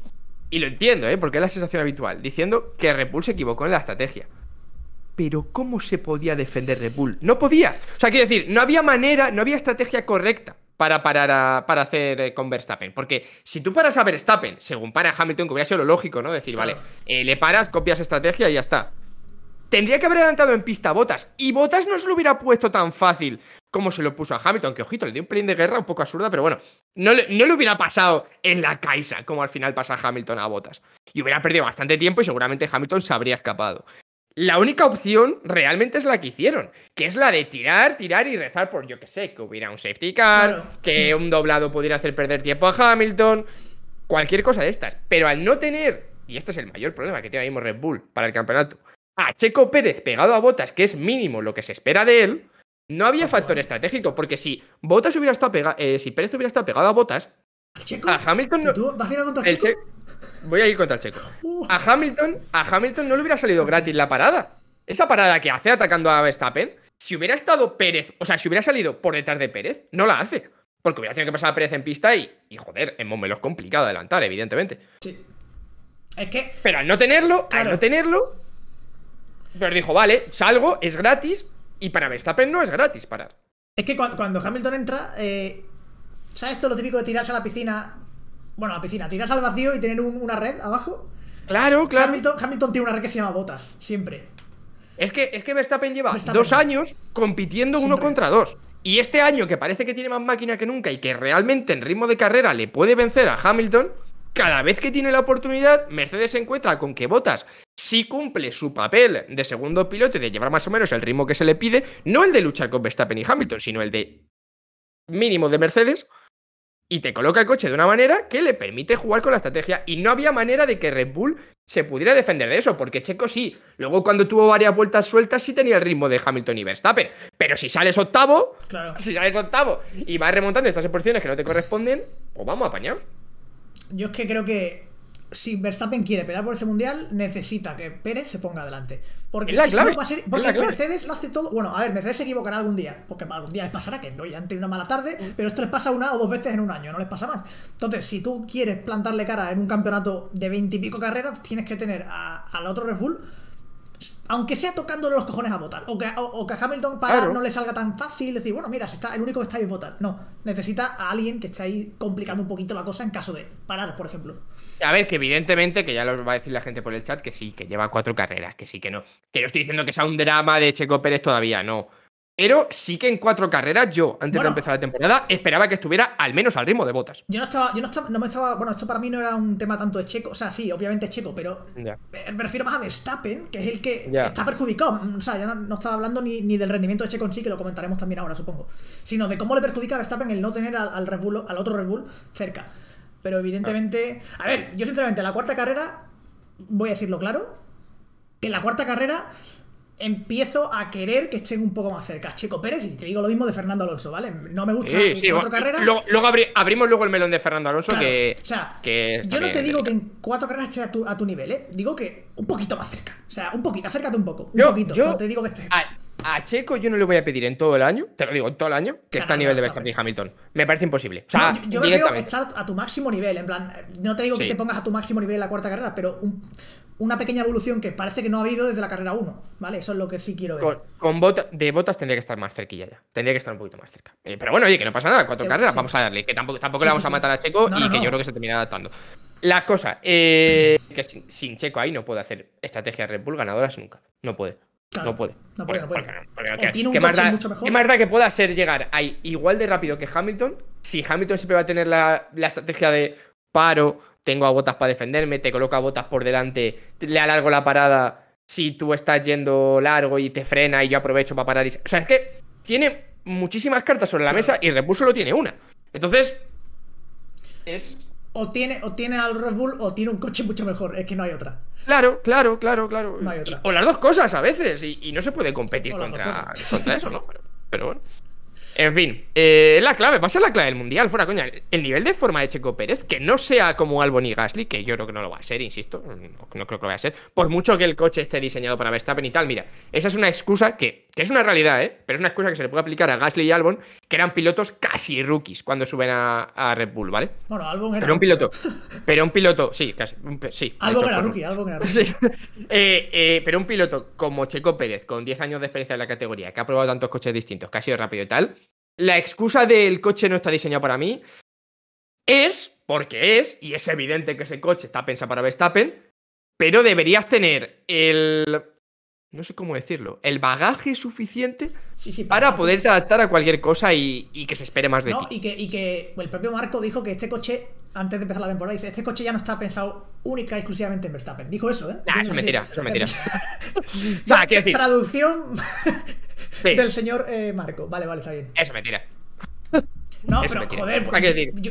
y lo entiendo, ¿eh? porque es la sensación habitual, diciendo que Repulse equivocó en la estrategia. Pero ¿cómo se podía defender Red Bull? No podía. O sea, quiero decir, no había manera, no había estrategia correcta para parar a, para hacer eh, con Verstappen. Porque si tú paras a Verstappen, según para Hamilton, que hubiera sido lo lógico, ¿no? Decir, vale, eh, le paras, copias estrategia y ya está. Tendría que haber adelantado en pista a Botas. Y Botas no se lo hubiera puesto tan fácil como se lo puso a Hamilton. Que ojito, le dio un pelín de guerra un poco absurda, pero bueno, no le, no le hubiera pasado en la caixa como al final pasa Hamilton a Botas. Y hubiera perdido bastante tiempo y seguramente Hamilton se habría escapado la única opción realmente es la que hicieron, que es la de tirar, tirar y rezar por yo que sé, que hubiera un safety car, que un doblado pudiera hacer perder tiempo a Hamilton, cualquier cosa de estas. Pero al no tener, y este es el mayor problema que tiene ahora mismo Red Bull para el campeonato, a Checo Pérez pegado a Botas, que es mínimo lo que se espera de él, no había ah, factor estratégico, porque si Botas hubiera estado pegado eh, si Pérez hubiera estado pegado a Botas, a Hamilton no voy a ir contra el checo. A Hamilton, a Hamilton no le hubiera salido gratis la parada. Esa parada que hace atacando a Verstappen, si hubiera estado Pérez, o sea, si hubiera salido por detrás de Pérez, no la hace. Porque hubiera tenido que pasar a Pérez en pista y, y joder, en momentos es complicado adelantar, evidentemente. Sí. Es que. Pero al no tenerlo, al no tenerlo. Pero dijo, vale, salgo, es gratis. Y para Verstappen no es gratis parar. Es que cuando, Hamilton entra, eh, ¿sabes esto lo típico de tirarse a la piscina bueno, la piscina, tiras al vacío y tener una red abajo. Claro, claro. Hamilton, tiene una red que se llama botas, siempre. Es que, es que Verstappen lleva dos años compitiendo uno contra dos. Y este año, que parece que tiene más máquina que nunca y que realmente en ritmo de carrera le puede vencer a Hamilton, cada vez que tiene la oportunidad, Mercedes se encuentra con que Botas sí cumple su papel de segundo piloto y de llevar más o menos el ritmo que se le pide, no el de luchar con Verstappen y Hamilton, sino el de mínimo de Mercedes, y te coloca el coche de una manera que le permite jugar con la estrategia. Y no había manera de que Red Bull se pudiera defender de eso, porque Checo sí. Luego, cuando tuvo varias vueltas sueltas, sí tenía el ritmo de Hamilton y Verstappen. Pero si sales octavo, claro. si sales octavo y vas remontando estas posiciones que no te corresponden, pues vamos apañar Yo es que creo que si Verstappen quiere pelear por ese mundial, necesita que Pérez se ponga adelante. Porque, porque Mercedes lo hace todo. Bueno, a ver, Mercedes se equivocará algún día. Porque algún día les pasará que no, ya han tenido una mala tarde, mm. pero esto les pasa una o dos veces en un año, no les pasa más. Entonces, si tú quieres plantarle cara en un campeonato de veintipico carreras, tienes que tener al otro Red Bull aunque sea tocándole los cojones a votar, o que, a Hamilton parar no le salga tan fácil, decir, bueno, mira, está, el único que está ahí votar. No, necesita a alguien que esté ahí complicando un poquito la cosa en caso de parar, por ejemplo. A ver, que evidentemente, que ya lo va a decir la gente por el chat, que sí, que lleva cuatro carreras, que sí, que no. Que no estoy diciendo que sea un drama de Checo Pérez todavía, no. Pero sí que en cuatro carreras yo, antes de empezar la temporada, esperaba que estuviera al menos al ritmo de botas. Yo no estaba, yo no, me estaba, bueno, esto para mí no era un tema tanto de Checo, o sea, sí, obviamente Checo, pero me refiero más a Verstappen, que es el que está perjudicado, mm, o sea, ya no, estaba hablando ni, ni, del rendimiento de Checo en sí, que lo comentaremos también ahora, supongo, sino de cómo le perjudica a Verstappen el no tener al, al, al otro Red Bull cerca. Pero evidentemente. A ver, yo sinceramente, la cuarta carrera, voy a decirlo claro, que en la cuarta carrera empiezo a querer que estén un poco más cerca. Checo Pérez, y te digo lo mismo de Fernando Alonso, ¿vale? No me gusta sí, sí, cuatro carreras. Luego, abrimos luego el melón de Fernando Alonso que. O sea, que yo no te digo que en cuatro carreras esté a tu, nivel, ¿eh? Digo que un poquito más cerca. O sea, un poquito, acércate un poco. Un poquito. te digo que esté. Ah, a Checo yo no le voy a pedir en todo el año, te lo digo, en todo el año, que está a nivel de Verstappen Hamilton. Me parece imposible. yo, creo que estar a tu máximo nivel, en plan, no te digo que te pongas a tu máximo nivel en la cuarta carrera, pero una pequeña evolución que parece que no ha habido desde la carrera 1, ¿vale? Eso es lo que sí quiero ver. Con, con de botas tendría que estar más cerquilla ya, tendría que estar un poquito más cerca. Eh, pero bueno, oye, que no pasa nada, cuatro carreras, vamos a darle, que tampoco, tampoco le vamos a matar a Checo y que yo creo que se termina adaptando. La cosa, eh, que sin, Checo ahí no puedo hacer estrategias Red Bull ganadoras nunca, no puede no puede. No puede, no puede. más que pueda ser llegar ahí igual de rápido que Hamilton? Si Hamilton siempre va a tener la, estrategia de paro, tengo a botas para defenderme, te coloco a botas por delante, le alargo la parada si tú estás yendo largo y te frena y yo aprovecho para parar. O sea, es que tiene muchísimas cartas sobre la mesa y el Repulso lo tiene una. Entonces, es o tiene, o tiene al Red Bull o tiene un coche mucho mejor. Es que no hay otra. Claro, claro, claro, claro. No hay otra. O las dos cosas a veces. Y, no se puede competir contra, eso, ¿no? Pero, bueno. En fin, eh, la clave, va a ser la clave del mundial, fuera coña. El nivel de forma de Checo Pérez, que no sea como Albon y Gasly, que yo creo que no lo va a ser, insisto, no, no creo que lo vaya a ser. Por mucho que el coche esté diseñado para Verstappen y tal, mira, esa es una excusa que que es una realidad, ¿eh? pero es una excusa que se le puede aplicar a Gasly y Albon, que eran pilotos casi rookies cuando suben a, Red Bull, ¿vale? Bueno, Albon era. Pero un piloto. pero un piloto, sí, casi. sí, Albon era rookie, Albon era rookie. *laughs* Eh, eh, pero un piloto como Checo Pérez, con 10 años de experiencia en la categoría, que ha probado tantos coches distintos, que ha sido rápido y tal, la excusa del coche no está diseñado para mí es porque es, y es evidente que ese coche está pensado para Verstappen, pero deberías tener el no sé cómo decirlo, el bagaje suficiente para, poderte adaptar a cualquier cosa y, que se espere más de ti. Y que, y que el propio Marco dijo que este coche, antes de empezar la temporada, dice, este coche ya no está pensado única y exclusivamente en Verstappen. Dijo eso, ¿eh? eso es mentira, eso me tira. o sea, decir... Traducción *laughs* del señor eh, Marco. Vale, vale, está bien. Eso es mentira. No, pero joder, pues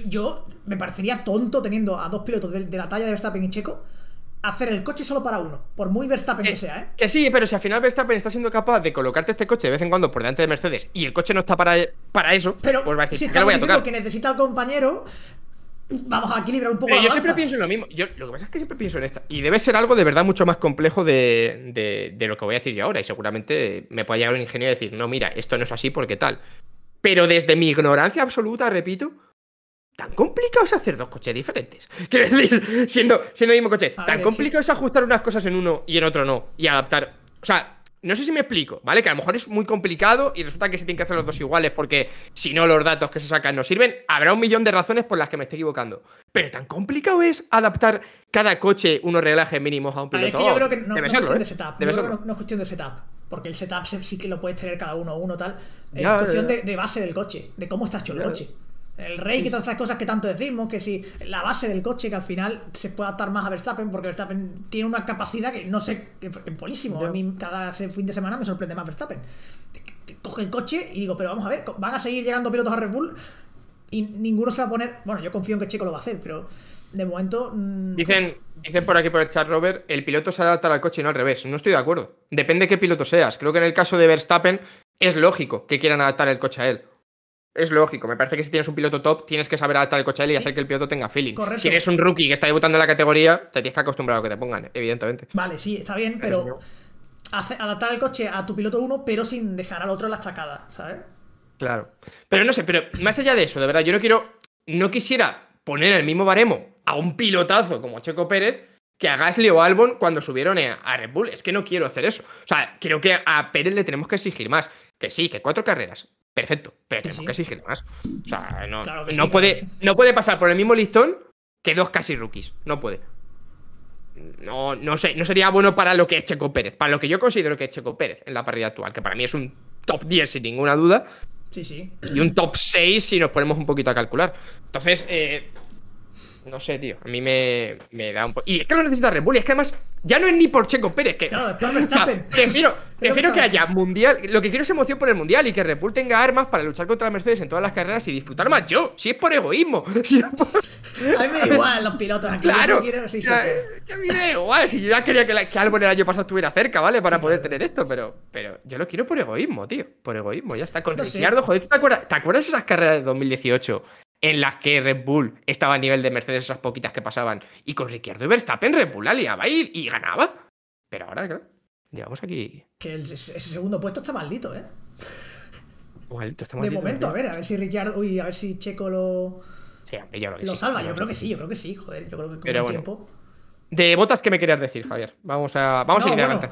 yo, me parecería tonto teniendo a dos pilotos de, de la talla de Verstappen y Checo hacer el coche solo para uno, por muy Verstappen que, eh, sea, ¿eh? Que sí, pero si al final Verstappen está siendo capaz de colocarte este coche de vez en cuando por delante de Mercedes y el coche no está para, para eso, pero pues va a decir, que lo voy a tocar. que necesita al compañero, vamos a equilibrar un poco pero eh, Yo siempre pienso en lo mismo. lo que pasa es que siempre pienso en esta. Y debe ser algo de verdad mucho más complejo de, de, lo que voy a decir yo ahora. Y seguramente me puede llegar un ingeniero y decir, no, mira, esto no es así porque tal. Pero desde mi ignorancia absoluta, repito, tan complicado es hacer dos coches diferentes. *laughs* Quiero decir, siendo, siendo el mismo coche, tan complicado es ajustar unas cosas en uno y en otro no. Y adaptar. O sea, no sé si me explico, ¿vale? Que a lo mejor es muy complicado y resulta que se tienen que hacer los dos iguales porque si no los datos que se sacan no sirven, habrá un millón de razones por las que me estoy equivocando. Pero tan complicado es adaptar cada coche unos reglajes mínimos a un piloto. yo creo que no, es cuestión de setup. no, es cuestión de setup. Porque el setup sí que lo puedes tener cada uno, uno tal. Eh, es cuestión de, base del coche, de cómo está hecho el coche el rey, que todas esas cosas que tanto decimos, que si la base del coche, que al final se puede adaptar más a Verstappen, porque Verstappen tiene una capacidad que no sé, es buenísimo. A mí cada fin de semana me sorprende más Verstappen. Coge el coche y digo, pero vamos a ver, van a seguir llegando pilotos a Red Bull y ninguno se va a poner. Bueno, yo confío en que Chico lo va a hacer, pero de momento. Mm, dicen, dicen por aquí por el chat, Robert, el piloto se adapta al coche y no al revés. No estoy de acuerdo. Depende de qué piloto seas. Creo que en el caso de Verstappen es lógico que quieran adaptar el coche a él es lógico. Me parece que si tienes un piloto top, tienes que saber adaptar el coche a él y hacer que el piloto tenga feeling. Si eres un rookie que está debutando en la categoría, te tienes que acostumbrar a lo que te pongan, evidentemente. Vale, sí, está bien, pero, adaptar el coche a tu piloto uno, pero sin dejar al otro en la estacada, ¿sabes? Claro. Pero no sé, pero más allá de eso, de verdad, yo no quiero. No quisiera poner el mismo baremo a un pilotazo como Checo Pérez que a Gasly o Albon cuando subieron a Red Bull. Es que no quiero hacer eso. O sea, creo que a Pérez le tenemos que exigir más. Que sí, que cuatro carreras, perfecto, pero tenemos que exigirle más. O sea, no, puede, no puede pasar por el mismo listón que dos casi rookies. No puede. No, no, sé, no sería bueno para lo que es Checo Pérez, para lo que yo considero que es Checo Pérez en la parrilla actual, que para mí es un top 10 sin ninguna duda. Sí, sí. Y un top 6 si nos ponemos un poquito a calcular. Entonces, eh, no sé, tío. A mí me, da un poco. Y es que lo necesita Red Y es que además, ya no es ni por Checo Pérez. Que, claro, *laughs* o sea, prefiero, *laughs* prefiero que haya mundial. Lo que quiero es emoción por el mundial y que Red tenga armas para luchar contra Mercedes en todas las carreras y disfrutar más yo. Si es por egoísmo. *laughs* A mí me da igual los pilotos. Aquí claro. Que a mí me da igual. Si yo ya quería que, que Albon el año pasado estuviera cerca, ¿vale? Para poder tener esto. Pero, pero yo lo quiero por egoísmo, tío. Por egoísmo. Ya está. Con Ricciardo, joder, te acuerdas, te acuerdas de esas carreras de 2018? en las que Red Bull estaba a nivel de Mercedes esas poquitas que pasaban. Y con Ricciardo y Verstappen, Red Bull la liaba y, ganaba. Pero ahora, digamos aquí. Que el, ese segundo puesto está maldito, ¿eh? De momento, a ver, a ver si Ricciardo. Uy, a ver si Checo lo. Sí, yo que lo salva, yo, creo, que, sí, yo creo que sí, joder, yo creo que con el tiempo. De botas, ¿qué me querías decir, Javier? Vamos a, vamos a ir adelante.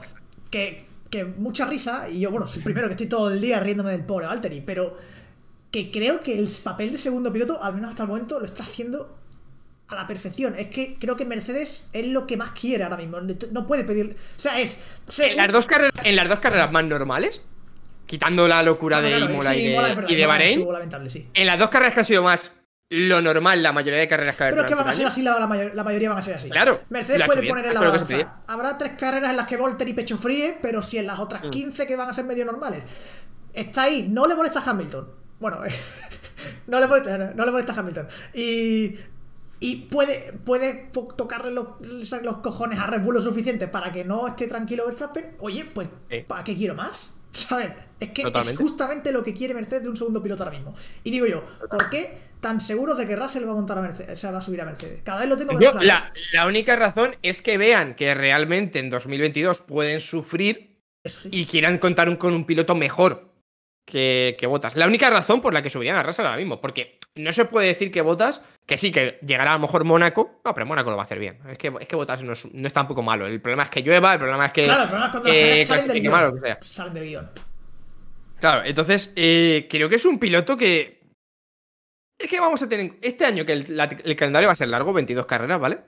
Que, que mucha risa, y yo, bueno, soy primero que estoy todo el día riéndome del pobre Valtteri, pero que creo que el papel de segundo piloto, al menos hasta el momento, lo está haciendo a la perfección. Es que creo que Mercedes es lo que más quiere ahora mismo. No puede pedir. O sea, es. En, las dos carreras, en las dos carreras más normales, quitando la locura ah, de Imola y de, Bahrein, en las dos carreras que han sido más lo normal, la mayoría de carreras que ha Pero es que van a ser así, la, mayoría van a ser así. Claro. Mercedes puede poner en la balanza. Habrá tres carreras en las que Volter y Pecho fríe, pero si en las otras 15 mm. que van a ser medio normales. Está ahí, no le molesta a Hamilton. Bueno, *laughs* no, le molesta, a Hamilton. Y puede, puede tocarle los, cojones a Red Bull lo suficiente para que no esté tranquilo Verstappen, oye, pues, ¿para qué quiero más? *laughs* ¿Sabes? Es que es justamente lo que quiere Mercedes de un segundo piloto ahora mismo. Y digo yo, ¿por qué tan seguros de que Russell va a montar a Mercedes, va a subir a Mercedes? Cada vez lo tengo yo, la, la, única razón es que vean que realmente en 2022 pueden sufrir y quieran contar con un piloto mejor que, votas, La única razón por la que subirían a Russell ahora mismo, porque no se puede decir que votas que sí, que llegará a lo mejor Mónaco. No, pero Mónaco lo va a hacer bien. Es que, es que Botas no es, no es tampoco malo. El problema es que llueva, el problema es que. Claro, el problema es cuando Claro, entonces eh, creo que es un piloto que. Es que vamos a tener. Este año que el, el calendario va a ser largo, 22 carreras, ¿vale?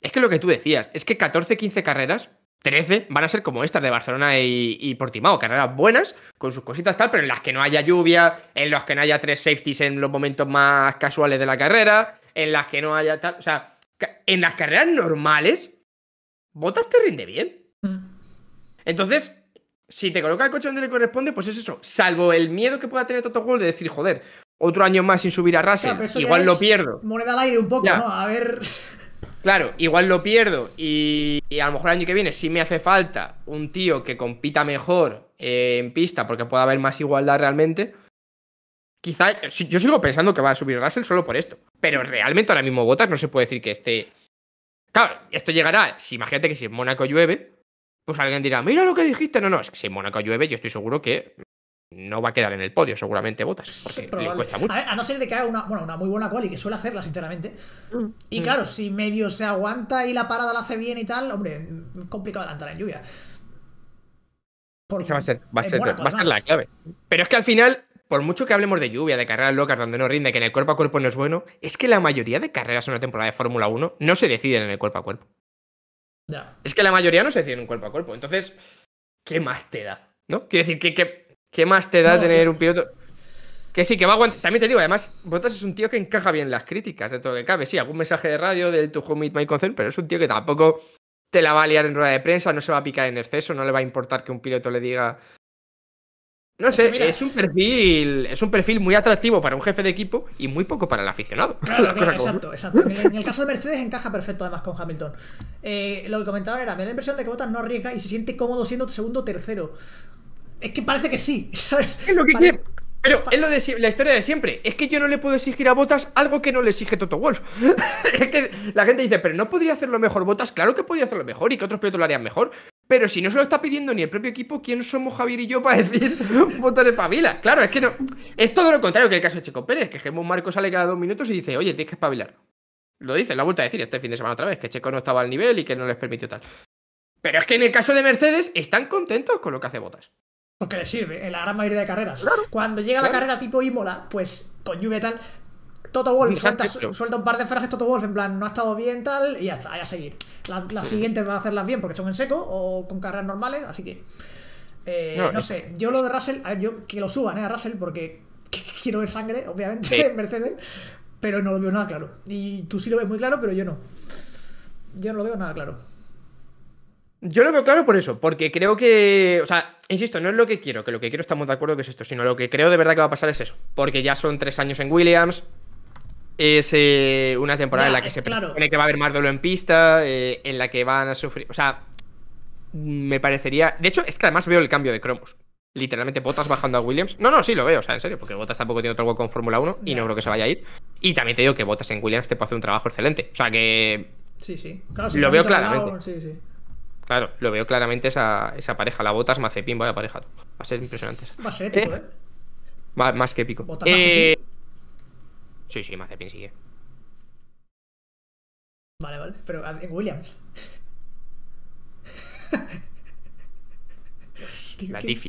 Es que lo que tú decías, es que 14, 15 carreras 13 van a ser como estas de Barcelona y, y, Portimao, carreras buenas, con sus cositas tal, pero en las que no haya lluvia, en las que no haya tres safeties en los momentos más casuales de la carrera, en las que no haya tal. O sea, en las carreras normales, Botas te rinde bien. Mm. Entonces, si te coloca el coche donde le corresponde, pues es eso. Salvo el miedo que pueda tener Toto Gold de decir, joder, otro año más sin subir a Russell, igual lo pierdo. Moneda al aire un poco, ¿no? A ver. Claro, igual lo pierdo y, a lo mejor el año que viene sí me hace falta un tío que compita mejor eh, en pista porque pueda haber más igualdad realmente. Quizá yo sigo pensando que va a subir Russell solo por esto, pero realmente ahora mismo Botas no se puede decir que esté. Claro, esto llegará. imagínate que si en Mónaco llueve, pues alguien dirá, mira lo que dijiste. No, no, es que si en Mónaco llueve, yo estoy seguro que no va a quedar en el podio, seguramente Botas. Porque le cuesta mucho. A, no ser de que haga una, muy buena cual y que suele hacerla, sinceramente. Mm. Y mm. claro, si medio se aguanta y la parada la hace bien y tal, hombre, complicado adelantar en lluvia. Esa va a ser, va va a ser la clave. Pero es que al final, por mucho que hablemos de lluvia, de carreras locas donde no rinde, que en el cuerpo a cuerpo no es bueno, es que la mayoría de carreras en una temporada de Fórmula 1 no se deciden en el cuerpo a cuerpo. Ya. Es que la mayoría no se deciden en cuerpo a cuerpo. Entonces, ¿qué más te da? ¿No? Quiero decir que ¿Qué más te da tener un piloto? Que sí, que va a aguantar. También te digo, además, Botas es un tío que encaja bien las críticas de todo lo que cabe. Sí, algún mensaje de radio del tu home meet My Concern, pero es un tío que tampoco te la va a liar en rueda de prensa, no se va a picar en exceso, no le va a importar que un piloto le diga. No sé, es un perfil, es un perfil muy atractivo para un jefe de equipo y muy poco para el aficionado. Claro, *laughs* exacto, exacto. En el, caso de Mercedes encaja perfecto además con Hamilton. Eh, lo que comentaba era, me da la impresión de que Bottas no arriesga y se siente cómodo siendo segundo o tercero es que parece que sí. *laughs* ¿sabes? Es lo que Pero es lo de, la historia de siempre. Es que yo no le puedo exigir a Botas algo que no le exige Toto Wolf. *laughs* es que la gente dice, pero no podría hacerlo mejor Botas. Claro que podría hacerlo mejor y que otros pilotos lo harían mejor. Pero si no se lo está pidiendo ni el propio equipo, ¿quién somos Javier y yo para *laughs* decir Botas de pavila? Claro, es que no. Es todo lo contrario que el caso de Checo Pérez, que Gemón Marco sale cada dos minutos y dice, oye, tienes que espabilar. Lo dice, la ha a decir este fin de semana otra vez, que Checo no estaba al nivel y que no les permitió tal. Pero es que en el caso de Mercedes están contentos con lo que hace Botas. Porque le sirve en la gran mayoría de carreras. Cuando llega la carrera tipo Imola, pues con lluvia tal, Toto Wolf suelta, un par de frases Toto Wolf en plan, no ha estado bien tal, y ya está, hay a seguir. Las la siguientes va a hacerlas bien porque son en seco o con carreras normales, así que... Eh, no, sé, yo lo de Russell, yo que lo suban eh, a Russell porque *laughs* quiero ver sangre, obviamente, en *laughs* Mercedes, pero no lo veo nada claro. Y tú sí lo ves muy claro, pero yo no. Yo no lo veo nada claro. Yo lo veo claro por eso, porque creo que, o sea, insisto, no es lo que quiero, que lo que quiero estamos de acuerdo que es esto, sino lo que creo de verdad que va a pasar es eso, porque ya son tres años en Williams, es eh, una temporada en la que se claro. supone que va a haber más duelo en pista, eh, en la que van a sufrir, o sea, me parecería, de hecho, es que además veo el cambio de cromos, literalmente Botas bajando a Williams. No, no, sí lo veo, o sea, en serio, porque Botas tampoco tiene otro hueco con Fórmula 1 y no creo que se vaya a ir. Y también te digo que Botas en Williams te puede hacer un trabajo excelente, o sea que... Sí, sí, claro, sí, lo veo claramente. sí, Claro, lo veo claramente esa, esa pareja. La Botas Mazepin, vaya pareja. Va a ser impresionante. Va a ser épico, ¿eh? ¿eh? Más, que épico. Eh, sí, sí, Mazepin sigue. Vale, vale. Pero en Williams.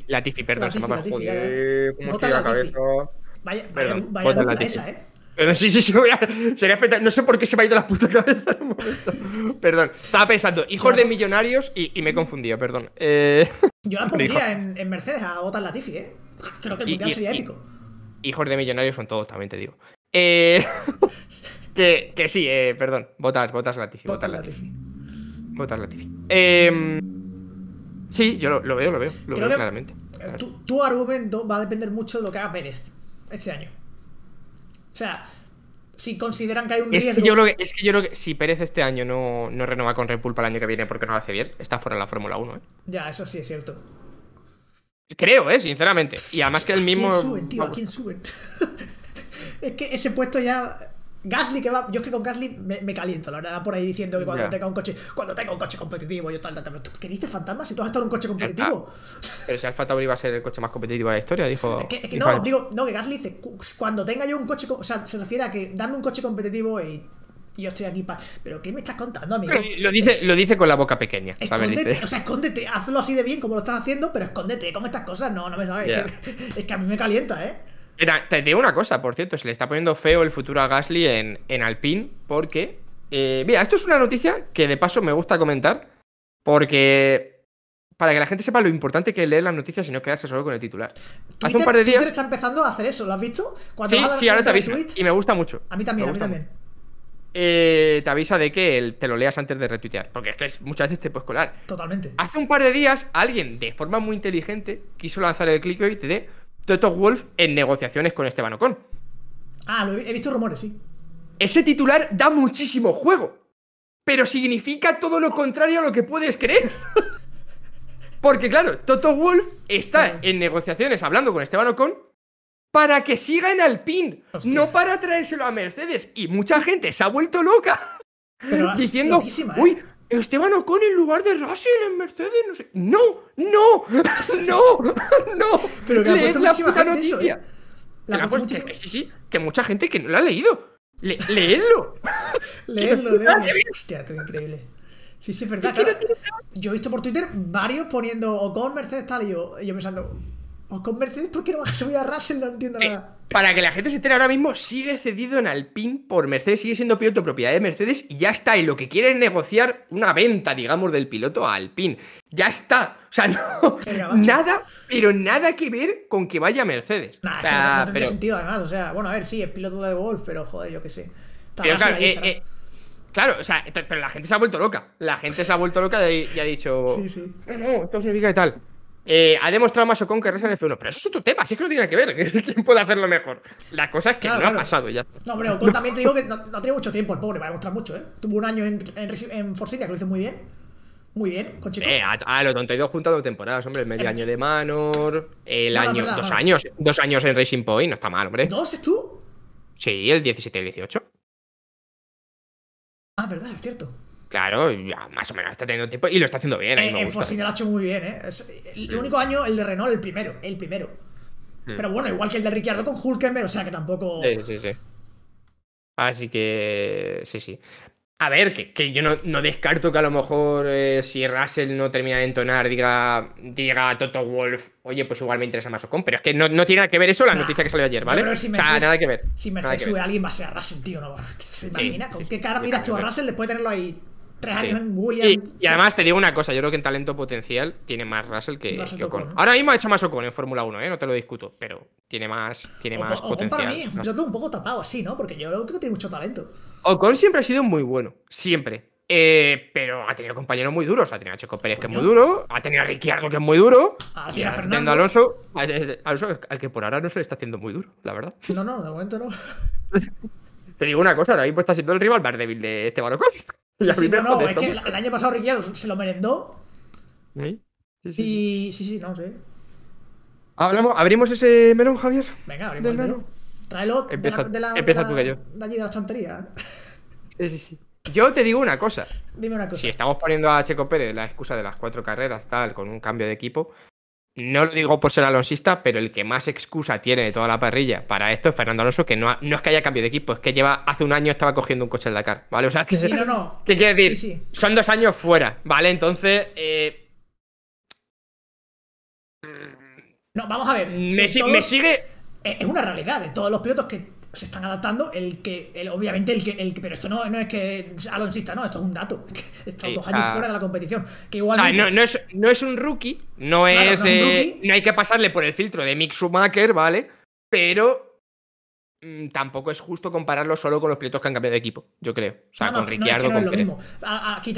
La Tiffy, perdón, se me ha Vaya, Joder, cómo la, cabeza. Vaya, vaya, vaya eh. Pero sí, sí, sí, sería No sé por qué se me ha ido la puta cabeza en Perdón, estaba pensando, hijos de millonarios y, y me confundido, perdón. Eh, yo la *laughs* pondría en, en, Mercedes a Botas Latifi, ¿eh? Creo que el mundial sería épico. hijos de millonarios son todos, también te digo. Eh, *laughs* que, que, sí, eh, perdón, Botas, Botas Latifi. Botas Latifi. Botas em, Sí, yo lo, veo, lo veo, lo veo claramente. Tu, tu, argumento va a depender mucho de lo que haga Pérez este año. O sea, si consideran que hay un es riesgo. Que yo creo que, es que yo creo que si Pérez este año no, renova con Red Bull para el año que viene porque no lo hace bien, está fuera de la Fórmula 1. ¿eh? Ya, eso sí es cierto. Creo, ¿eh? Sinceramente. Y además que el mismo. ¿A quién suben, tío? *laughs* quién suben? es que ese puesto ya. Gasly que va. Yo es que con Gasly me, caliento, la verdad, por ahí diciendo que cuando tenga un coche. Cuando tenga un coche competitivo, yo tal, tal, tal. ¿qué dices, fantasma? Si tú has estado en un coche competitivo. Pero si Alfa Tauri iba a ser el coche más competitivo de la historia, dijo. Es que, no, digo, no, que Gasly dice, cuando tenga yo un coche. O sea, se refiere a que dame un coche competitivo y yo estoy aquí para. ¿Pero qué me estás contando, amigo? Lo dice, lo dice con la boca pequeña. o sea, escóndete, hazlo así de bien como lo estás haciendo, pero escóndete cómo estas cosas. No, no me sabes. *laughs* es, que, a mí me calienta, ¿eh? te digo una cosa, por cierto, se le está poniendo feo el futuro a Gasly en, en Alpine porque... Eh, mira, esto es una noticia que de paso me gusta comentar porque... Para que la gente sepa lo importante que es leer las noticias y no quedarse solo con el titular. Hace un par de días... Twitter está empezando a hacer eso, ¿lo has visto? sí, ahora te avisa. y me gusta mucho. A mí también, a mí también. Eh, te avisa de que te lo leas antes de retuitear. Porque es que muchas veces te puedes colar. Totalmente. Hace un par de días, alguien de forma muy inteligente quiso lanzar el clickbait de Toto Wolf en negociaciones con Esteban Ocon. Ah, he, visto rumores, sí. Ese titular da muchísimo juego, pero significa todo lo contrario a lo que puedes creer. *laughs* Porque claro, Toto Wolf está en negociaciones hablando con Esteban Ocon para que siga en Alpine, no para traérselo a Mercedes. Y mucha gente se ha vuelto loca. *laughs* diciendo, ¿eh? uy, Esteban Ocon en lugar de Russell en Mercedes, no sé. ¡No! ¡No! ¡No! ¡No! Pero que ha la puta noticia. Eso, ¿eh? la que Sí, sí, que mucha gente que no la ha leído. leedlo. *laughs* leedlo, leedlo. Hostia, increíble. Sí, sí, es verdad. Yo he visto por Twitter varios poniendo Ocon, Mercedes, tal, y yo pensando, o con Mercedes, ¿por qué no vas a subir a Russell? No entiendo eh, nada. Para que la gente se entere ahora mismo, sigue cedido en Alpine por Mercedes, sigue siendo piloto propiedad de Mercedes y ya está. Y lo que quiere es negociar una venta, digamos, del piloto a Alpine. Ya está. O sea, *laughs* no. nada, pero nada que ver con que vaya Mercedes. Nada, no, tiene sentido, además. O sea, bueno, a ver, sí, es piloto de golf, pero joder, yo qué sé. pero eh, eh, claro, o sea, pero la gente se ha vuelto loca. La gente se ha vuelto loca y ha dicho. *laughs* Sí, sí. No, no, esto significa que tal. Eh, ha demostrado más Ocon que Russell en F1, pero eso es otro tema, si que no tiene que ver, *laughs* quién puede hacerlo mejor. La cosa es que no ha pasado ya. No, hombre, Ocon también te digo que no, no, tiene mucho tiempo, el pobre, va a demostrar mucho, ¿eh? Tuvo un año en, en, que lo hizo muy bien. Muy bien, con Chico. Eh, a, a los tonto, juntas dos temporadas, hombre. El medio año de Manor, el año. dos años, años en Racing Point, no está mal, hombre. ¿Dos es tú? Sí, el 17 y el 18. Ah, verdad, es cierto. Claro, más o menos está teniendo tiempo y lo está haciendo bien. Eh, en lo ha hecho muy bien, ¿eh? el único año, el de Renault, el primero, el primero. Mm. Pero bueno, igual que el de Ricciardo con Hulkenberg, o sea que tampoco. Sí, sí, sí. Así que. Sí, sí. A ver, que, yo no, no, descarto que a lo mejor eh, si Russell no termina de entonar, diga, diga a Toto Wolf, oye, pues igual me interesa más Ocon, pero es que no, no tiene nada que ver eso la noticia que salió ayer, ¿vale? Pero si o sea, nada que ver. Si Mercedes sube alguien, va a ser a Russell, tío, ¿no? ¿Se imagina? ¿Con qué cara miras tú a ¿eh? Russell después de tenerlo ahí y, además te digo una cosa, yo creo que en talento potencial tiene más Russell que, Ocon. Ahora mismo ha hecho más Ocon en Fórmula 1, ¿eh? no te lo discuto, pero tiene más, tiene más potencial. para mí, yo tengo un poco tapado así, ¿no? Porque yo creo que tiene mucho talento. Ocon siempre ha sido muy bueno, siempre. Eh, pero ha tenido compañeros muy duros. Ha tenido a Checo Pérez, que es muy duro. Ha tenido a Ricciardo, que es muy duro. ha y a Fernando Alonso, eh, eh, Alonso, al que por ahora no se le está haciendo muy duro, la verdad. No, no, de momento no. *laughs* Te digo una cosa, ahora mismo está siendo el rival más débil de Esteban Ocon no, no, es que el año pasado Ricciardo se lo merendó. ¿Eh? ¿Sí? Sí, y sí, sí, no sé. Hablamos, ¿Abrimos ese melón, Javier? Venga, abrimos el melón. Tráelo empieza, de la, de la, tú De allí de la estantería. Sí, sí, sí. Yo te digo una cosa. Dime una cosa. Si estamos poniendo a Checo Pérez la excusa de las cuatro carreras, tal, con un cambio de equipo, no lo digo por ser alonsista, pero el que más excusa tiene de toda la parrilla para esto es Fernando Alonso, que no, es que haya cambio de equipo, es que lleva hace un año estaba cogiendo un coche en Dakar, ¿vale? O sea, que, ¿qué quiere decir? Son dos años fuera, ¿vale? Entonces, eh, No, vamos a ver. Me, me sigue. Es una realidad de todos los pilotos que se están adaptando, el que, obviamente, el que, el pero esto no, es que Alonso insista, no, esto es un dato. *laughs* está dos años fuera de la competición. Que igual no, es, un rookie, no es. Eh, no, hay que pasarle por el filtro de Mick ¿vale? Pero mm, tampoco es justo compararlo solo con los pilotos que han cambiado de equipo, yo creo. O sea, con Ricciardo,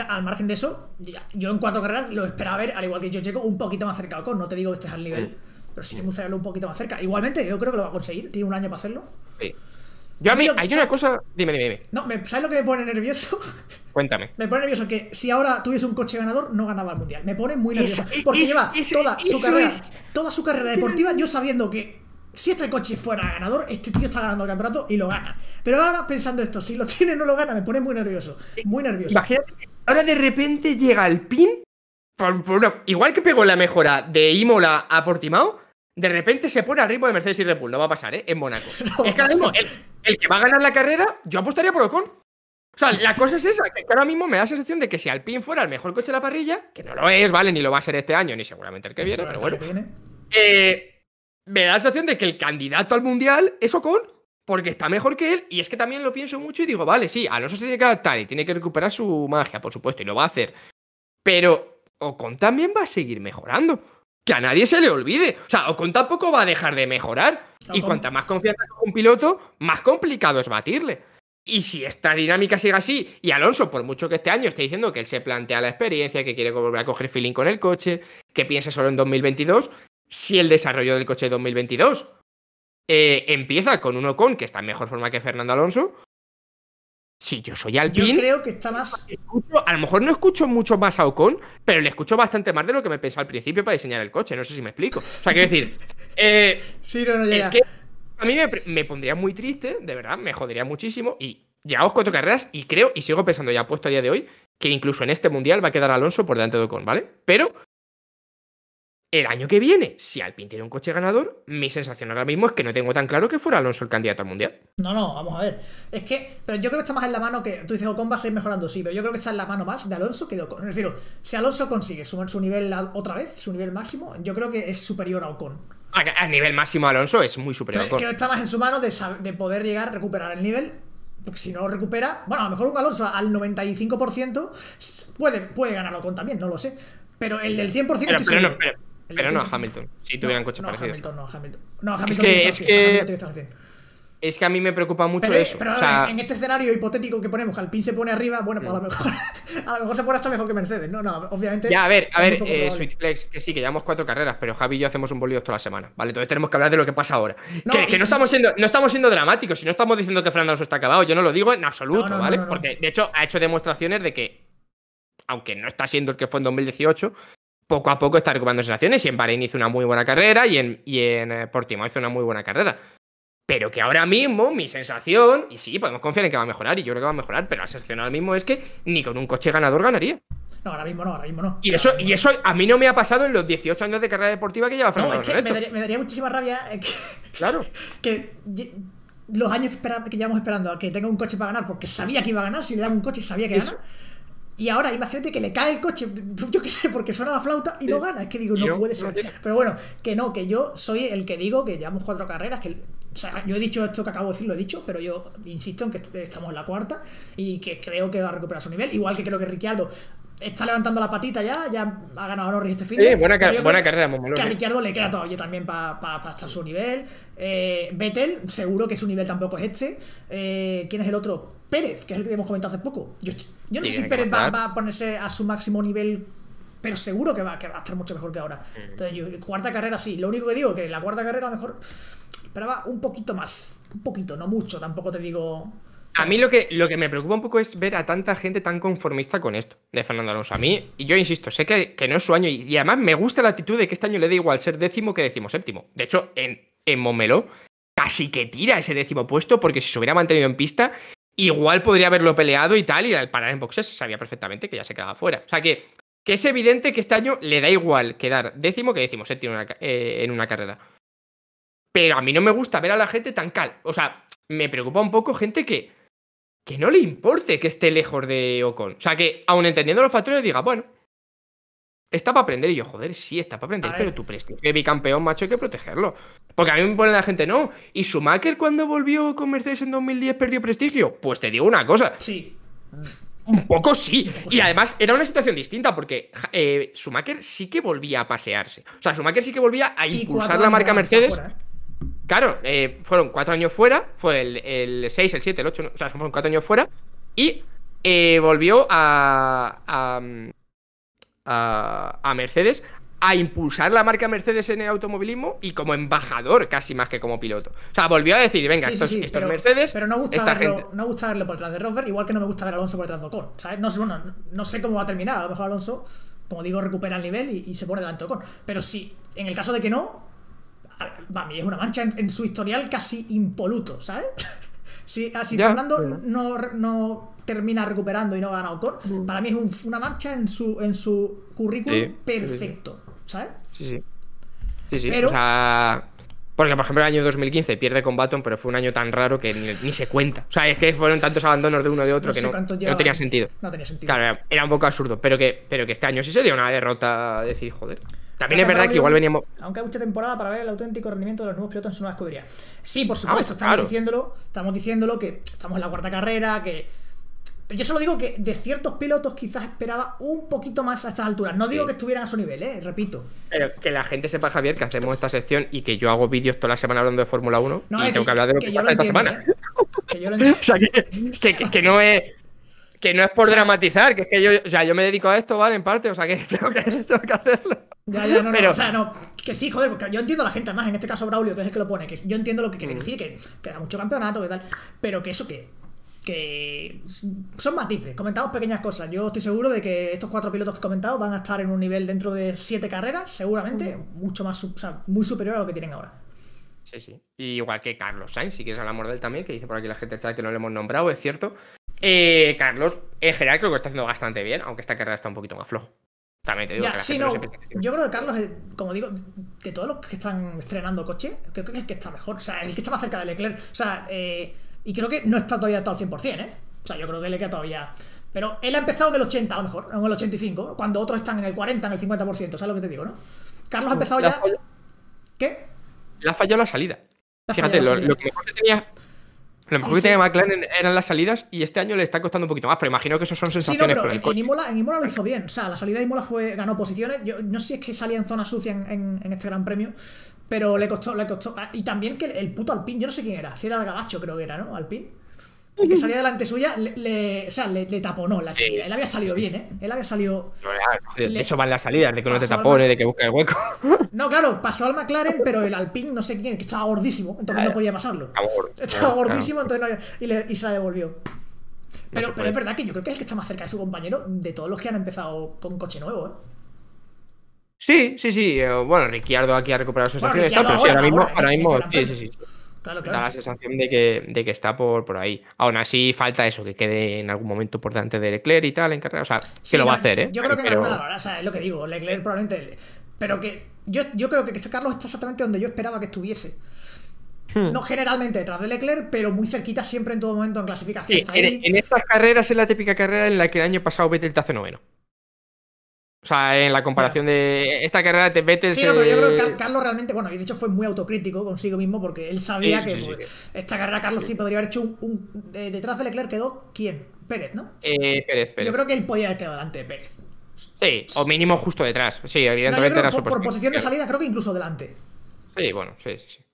al margen de eso, yo en cuatro carreras lo esperaba ver, al igual que yo Llego un poquito más cerca con. No te digo que estés al nivel, mm. pero sí que me gustaría verlo un poquito más cerca. Igualmente, yo creo que lo va a conseguir. Tiene un año para hacerlo. Yo a mí, hay una cosa. Dime, dime, dime. No, ¿sabes lo que me pone nervioso? Cuéntame. *laughs* Me pone nervioso que si ahora tuviese un coche ganador, no ganaba el mundial. Me pone muy nervioso. porque lleva toda su carrera. deportiva, yo sabiendo que si este coche fuera ganador, este tío está ganando el campeonato y lo gana. Pero ahora pensando esto, si lo *laughs* tiene no lo gana, me pone muy nervioso. Muy nervioso. Imagínate, ahora de repente llega el pin. igual que pegó la mejora de Imola a Portimao de repente se pone al ritmo de Mercedes y Red Bull. No va a pasar, ¿eh? En Mónaco. *laughs* Es que ahora mismo, el, que va a ganar la carrera, yo apostaría por Ocon. O sea, la cosa es esa, que ahora mismo me da la sensación de que si Alpine fuera el mejor coche de la parrilla, que no lo es, ¿vale? Ni lo va a ser este año, ni seguramente el que viene, pero bueno. Eh, me da la sensación de que el candidato al mundial es Ocon, porque está mejor que él, y es que también lo pienso mucho y digo, vale, sí, Alonso se tiene que adaptar y tiene que recuperar su magia, por supuesto, y lo va a hacer. Pero Ocon también va a seguir mejorando que a nadie se le olvide. O sea, Ocon tampoco va a dejar de mejorar. Y cuanta más confianza con un piloto, más complicado es batirle. Y si esta dinámica sigue así, y Alonso, por mucho que este año esté diciendo que él se plantea la experiencia, que quiere volver a coger feeling con el coche, que piensa solo en 2022, si el desarrollo del coche de 2022 eh, empieza con un Ocon que está en mejor forma que Fernando Alonso, Sí, yo soy Alpine. Yo creo que está más. a lo mejor no escucho mucho más a Ocon, pero le escucho bastante más de lo que me pensaba al principio para diseñar el coche. No sé si me explico. O sea, quiero decir. *laughs* Eh, sí, no, no llega. Es que a mí me, me, pondría muy triste, de verdad, me jodería muchísimo. Y llevamos cuatro carreras y creo, y sigo pensando ya puesto a día de hoy, que incluso en este mundial va a quedar Alonso por delante de Ocon, ¿vale? Pero el año que viene, si Alpine tiene un coche ganador, mi sensación ahora mismo es que no tengo tan claro que fuera Alonso el candidato al mundial. No, no, vamos a ver. Es que, pero yo creo que está más en la mano que. Tú dices, Ocon va a seguir mejorando, sí, pero yo creo que está en la mano más de Alonso que de Ocon. Me refiero, si Alonso consigue sumar su nivel otra vez, su nivel máximo, yo creo que es superior a Ocon. A, nivel máximo Alonso es muy superior a Ocon. Creo que está más en su mano de, poder llegar a recuperar el nivel porque si no lo recupera, bueno, a lo mejor un Alonso al 95% puede, puede ganarlo Ocon también, no lo sé. Pero el del 100% pero no a Hamilton, si tuvieran coches no, Hamilton, no, Hamilton. No, Hamilton. Es que. Es que... Es que a mí me preocupa mucho eh, eso. Pero en este escenario hipotético que ponemos, Alpine se pone arriba, bueno, pues mm. *laughs* a lo mejor, se pone hasta mejor que Mercedes, ¿no? No, obviamente. Ya, a ver, a ver, eh, que sí, que llevamos cuatro carreras, pero Javi y yo hacemos un bolido toda la semana, ¿vale? Entonces tenemos que hablar de lo que pasa ahora. que, no, estamos siendo, no estamos siendo dramáticos, si no estamos diciendo que Fernando está acabado, yo no lo digo en absoluto, ¿vale? Porque de hecho ha hecho demostraciones de que, aunque no está siendo el que fue en 2018, poco a poco está recuperando sensaciones y en Bahrein hizo una muy buena carrera y en, y en eh, hizo una muy buena carrera. Pero que ahora mismo mi sensación, y sí, podemos confiar en que va a mejorar, y yo creo que va a mejorar, pero la sensación ahora mismo es que ni con un coche ganador ganaría. No, ahora mismo no, ahora mismo no. Y eso, y eso a mí no me ha pasado en los 18 años de carrera deportiva que lleva Fernando no, me, daría, muchísima rabia eh, que, claro. *laughs* que los años que, llevamos esperando a que tenga un coche para ganar, porque sabía que iba a ganar, si le daban un coche sabía que ganaba y ahora imagínate que le cae el coche, *laughs* yo qué sé, porque suena la flauta y no gana. Es que digo, no puede ser. Pero bueno, que no, que yo soy el que digo que llevamos cuatro carreras, que o sea, yo he dicho esto que acabo de decir, lo he dicho, pero yo insisto en que estamos en la cuarta y que creo que va a recuperar su nivel. Igual que creo que Ricciardo está levantando la patita ya, ya ha ganado a Norris este fin. Sí, buena, buena carrera, Que a Ricciardo le queda todavía también para estar su nivel. Eh, Vettel, seguro que su nivel tampoco es este. Eh, ¿Quién es el otro? Pérez, que es el que hemos comentado hace poco. Yo, no sé si Pérez va, a ponerse a su máximo nivel, pero seguro que va, a estar mucho mejor que ahora. Entonces, yo, cuarta carrera sí. Lo único que digo es que la cuarta carrera a lo mejor esperaba un poquito más. Un poquito, no mucho, tampoco te digo. A mí lo que, lo que me preocupa un poco es ver a tanta gente tan conformista con esto de Fernando Alonso. A mí, y yo insisto, sé que, no es su año y, además me gusta la actitud de que este año le da igual ser décimo que décimo séptimo. De hecho, en, en casi que tira ese décimo puesto porque si se hubiera mantenido en pista igual podría haberlo peleado y tal, y al parar en boxes sabía perfectamente que ya se quedaba fuera. O sea que, es evidente que este año le da igual quedar décimo que décimo séptimo eh, en una carrera. Pero a mí no me gusta ver a la gente tan cal. O sea, me preocupa un poco gente que, que no le importe que esté lejos de Ocon. O sea, que aun entendiendo los factores diga, bueno, Está para aprender. Y yo, joder, sí, está para aprender, pero tu prestigio de bicampeón, macho, hay que protegerlo. Porque a mí me pone la gente, no. ¿Y Schumacher cuando volvió con Mercedes en 2010 perdió prestigio? Pues te digo una cosa. Sí. Un poco sí. y además era una situación distinta porque eh, Schumacher sí que volvía a pasearse. O sea, Schumacher sí que volvía a impulsar la marca Mercedes. Claro, eh, fueron cuatro años fuera. Fue el, 6, el 7, el 8. o sea, fueron cuatro años fuera. Y eh, volvió a a, Mercedes a impulsar la marca Mercedes en el automovilismo y como embajador casi más que como piloto. O sea, volvió a decir, venga, estos, Mercedes, pero no gusta esta gente. No gusta verlo por detrás de rover igual que no me gusta ver a Alonso por detrás de con ¿sabes? No, no, sé cómo va a terminar, a lo mejor Alonso, como digo, recupera el nivel y, se pone delante de Pero sí, en el caso de que no, a mí es una mancha en, su historial casi impoluto, ¿sabes? *laughs* si ah, Fernando no termina recuperando y no ha ganado core. Mm. para mí es una marcha en su, en su currículum perfecto, ¿sabes? Sí, sí. Sí, sí. o sea, porque, por ejemplo, el año 2015 pierde con Baton, pero fue un año tan raro que ni, se cuenta. O sea, es que fueron tantos abandonos de uno de otro que no, no, tenía sentido. No tenía sentido. Claro, era, un poco absurdo, pero que, pero que este año sí se dio una derrota. Decir, joder. También es verdad que igual veníamos. Aunque hay mucha temporada para ver el auténtico rendimiento de los nuevos pilotos en su nueva escudería. Sí, por ah, supuesto, estamos diciéndolo, estamos diciéndolo que estamos en la cuarta carrera, que yo solo digo que de ciertos pilotos quizás esperaba un poquito más a estas alturas. No digo que estuvieran a su nivel, ¿eh? repito. Pero que la gente sepa, Javier, que hacemos esta sección y que yo hago vídeos toda la semana hablando de Fórmula 1 no, y tengo que, hablar de lo que, pasa esta semana. Que yo lo que, no es que no es por dramatizar, que es que yo, o yo me dedico a esto, ¿vale? En parte, o sea, que *laughs* tengo que, hacerlo. Ya, ya, no, Pero... o sea, no, que sí, joder, porque yo entiendo a la gente, además, en este caso Braulio, que es el que lo pone, que yo entiendo lo que quiere mm. decir, que, que mucho campeonato, que tal, pero que eso que que son matices, comentamos pequeñas cosas. Yo estoy seguro de que estos cuatro pilotos que he comentado van a estar en un nivel dentro de siete carreras, seguramente, mucho más, muy superior a lo que tienen ahora. Sí, sí. Y igual que Carlos Sainz, si quieres hablar de él también, que dice por aquí la gente que no le hemos nombrado, es cierto. Eh, Carlos, en general, creo que está haciendo bastante bien, aunque esta carrera está un poquito más flojo. También Yo creo que Carlos, como digo, de todos los que están estrenando coche, creo que es el que está mejor. O sea, el que está más cerca de Leclerc. O sea, eh y creo que no está todavía hasta el 100%, ¿eh? O sea, yo creo que le queda todavía... Pero él ha empezado en el 80 a lo mejor, en el 85, cuando otros están en el 40, en el 50%, ¿sabes lo que te digo, no? Carlos ha empezado ya... ¿Qué? Le ha fallado la salida. Fíjate, lo, mejor que tenía... Lo mejor que tenía McLaren eran las salidas y este año le está costando un poquito más, pero imagino que eso son sensaciones sí, pero el en, en, Imola, en, lo hizo bien, o sea, la salida de Imola fue, ganó posiciones, yo no sé si es que salía en zona sucia en este gran premio, pero le costó, le costó. Ah, y también que el puto Alpine, yo no sé quién era, si era el Gabacho, creo que era, ¿no? Alpin El que salía delante suya, le, o sea, le, tapó taponó la salida. Él había salido bien, ¿eh? Él había salido. de eso van las salidas, de que no te tapones, de que busca el hueco. *laughs* No, claro, pasó al McLaren, pero el Alpin no sé quién, que estaba gordísimo, entonces no podía pasarlo. Estaba *laughs* gordísimo, entonces no había. Y, le, y se la devolvió. Pero, pero es verdad que yo creo que es el que está más cerca de su compañero de todos los que han empezado con coche nuevo, ¿eh? Sí, sí, sí. Eh, bueno, Ricciardo aquí ha recuperado sus está, pero sí, mismo, Da la sensación de que, está por, por ahí. Aún así, falta eso, que quede en algún momento por delante de Leclerc y tal, en carrera. O sea, que lo va a hacer, ¿eh? Yo creo que ahora, o es lo que digo. Leclerc probablemente. Pero que. Yo, creo que Carlos está exactamente donde yo esperaba que estuviese. Hmm. No generalmente detrás de Leclerc, pero muy cerquita siempre en todo momento en clasificación. en, estas carreras es la típica carrera en la que el año pasado Vettel el hace noveno. O sea, en la comparación de esta carrera de metes. Sí, pero yo creo que Carlos realmente, bueno, y de hecho fue muy autocrítico consigo mismo porque él sabía que pues, esta carrera Carlos sí podría haber hecho un. detrás de Leclerc quedó quién? Pérez, ¿no? Eh, Pérez, Pérez. Yo creo que él podía haber quedado delante de Pérez. Sí, o mínimo justo detrás. Sí, evidentemente era por, por posición de salida, creo que incluso delante. Sí, bueno, sí, sí, sí.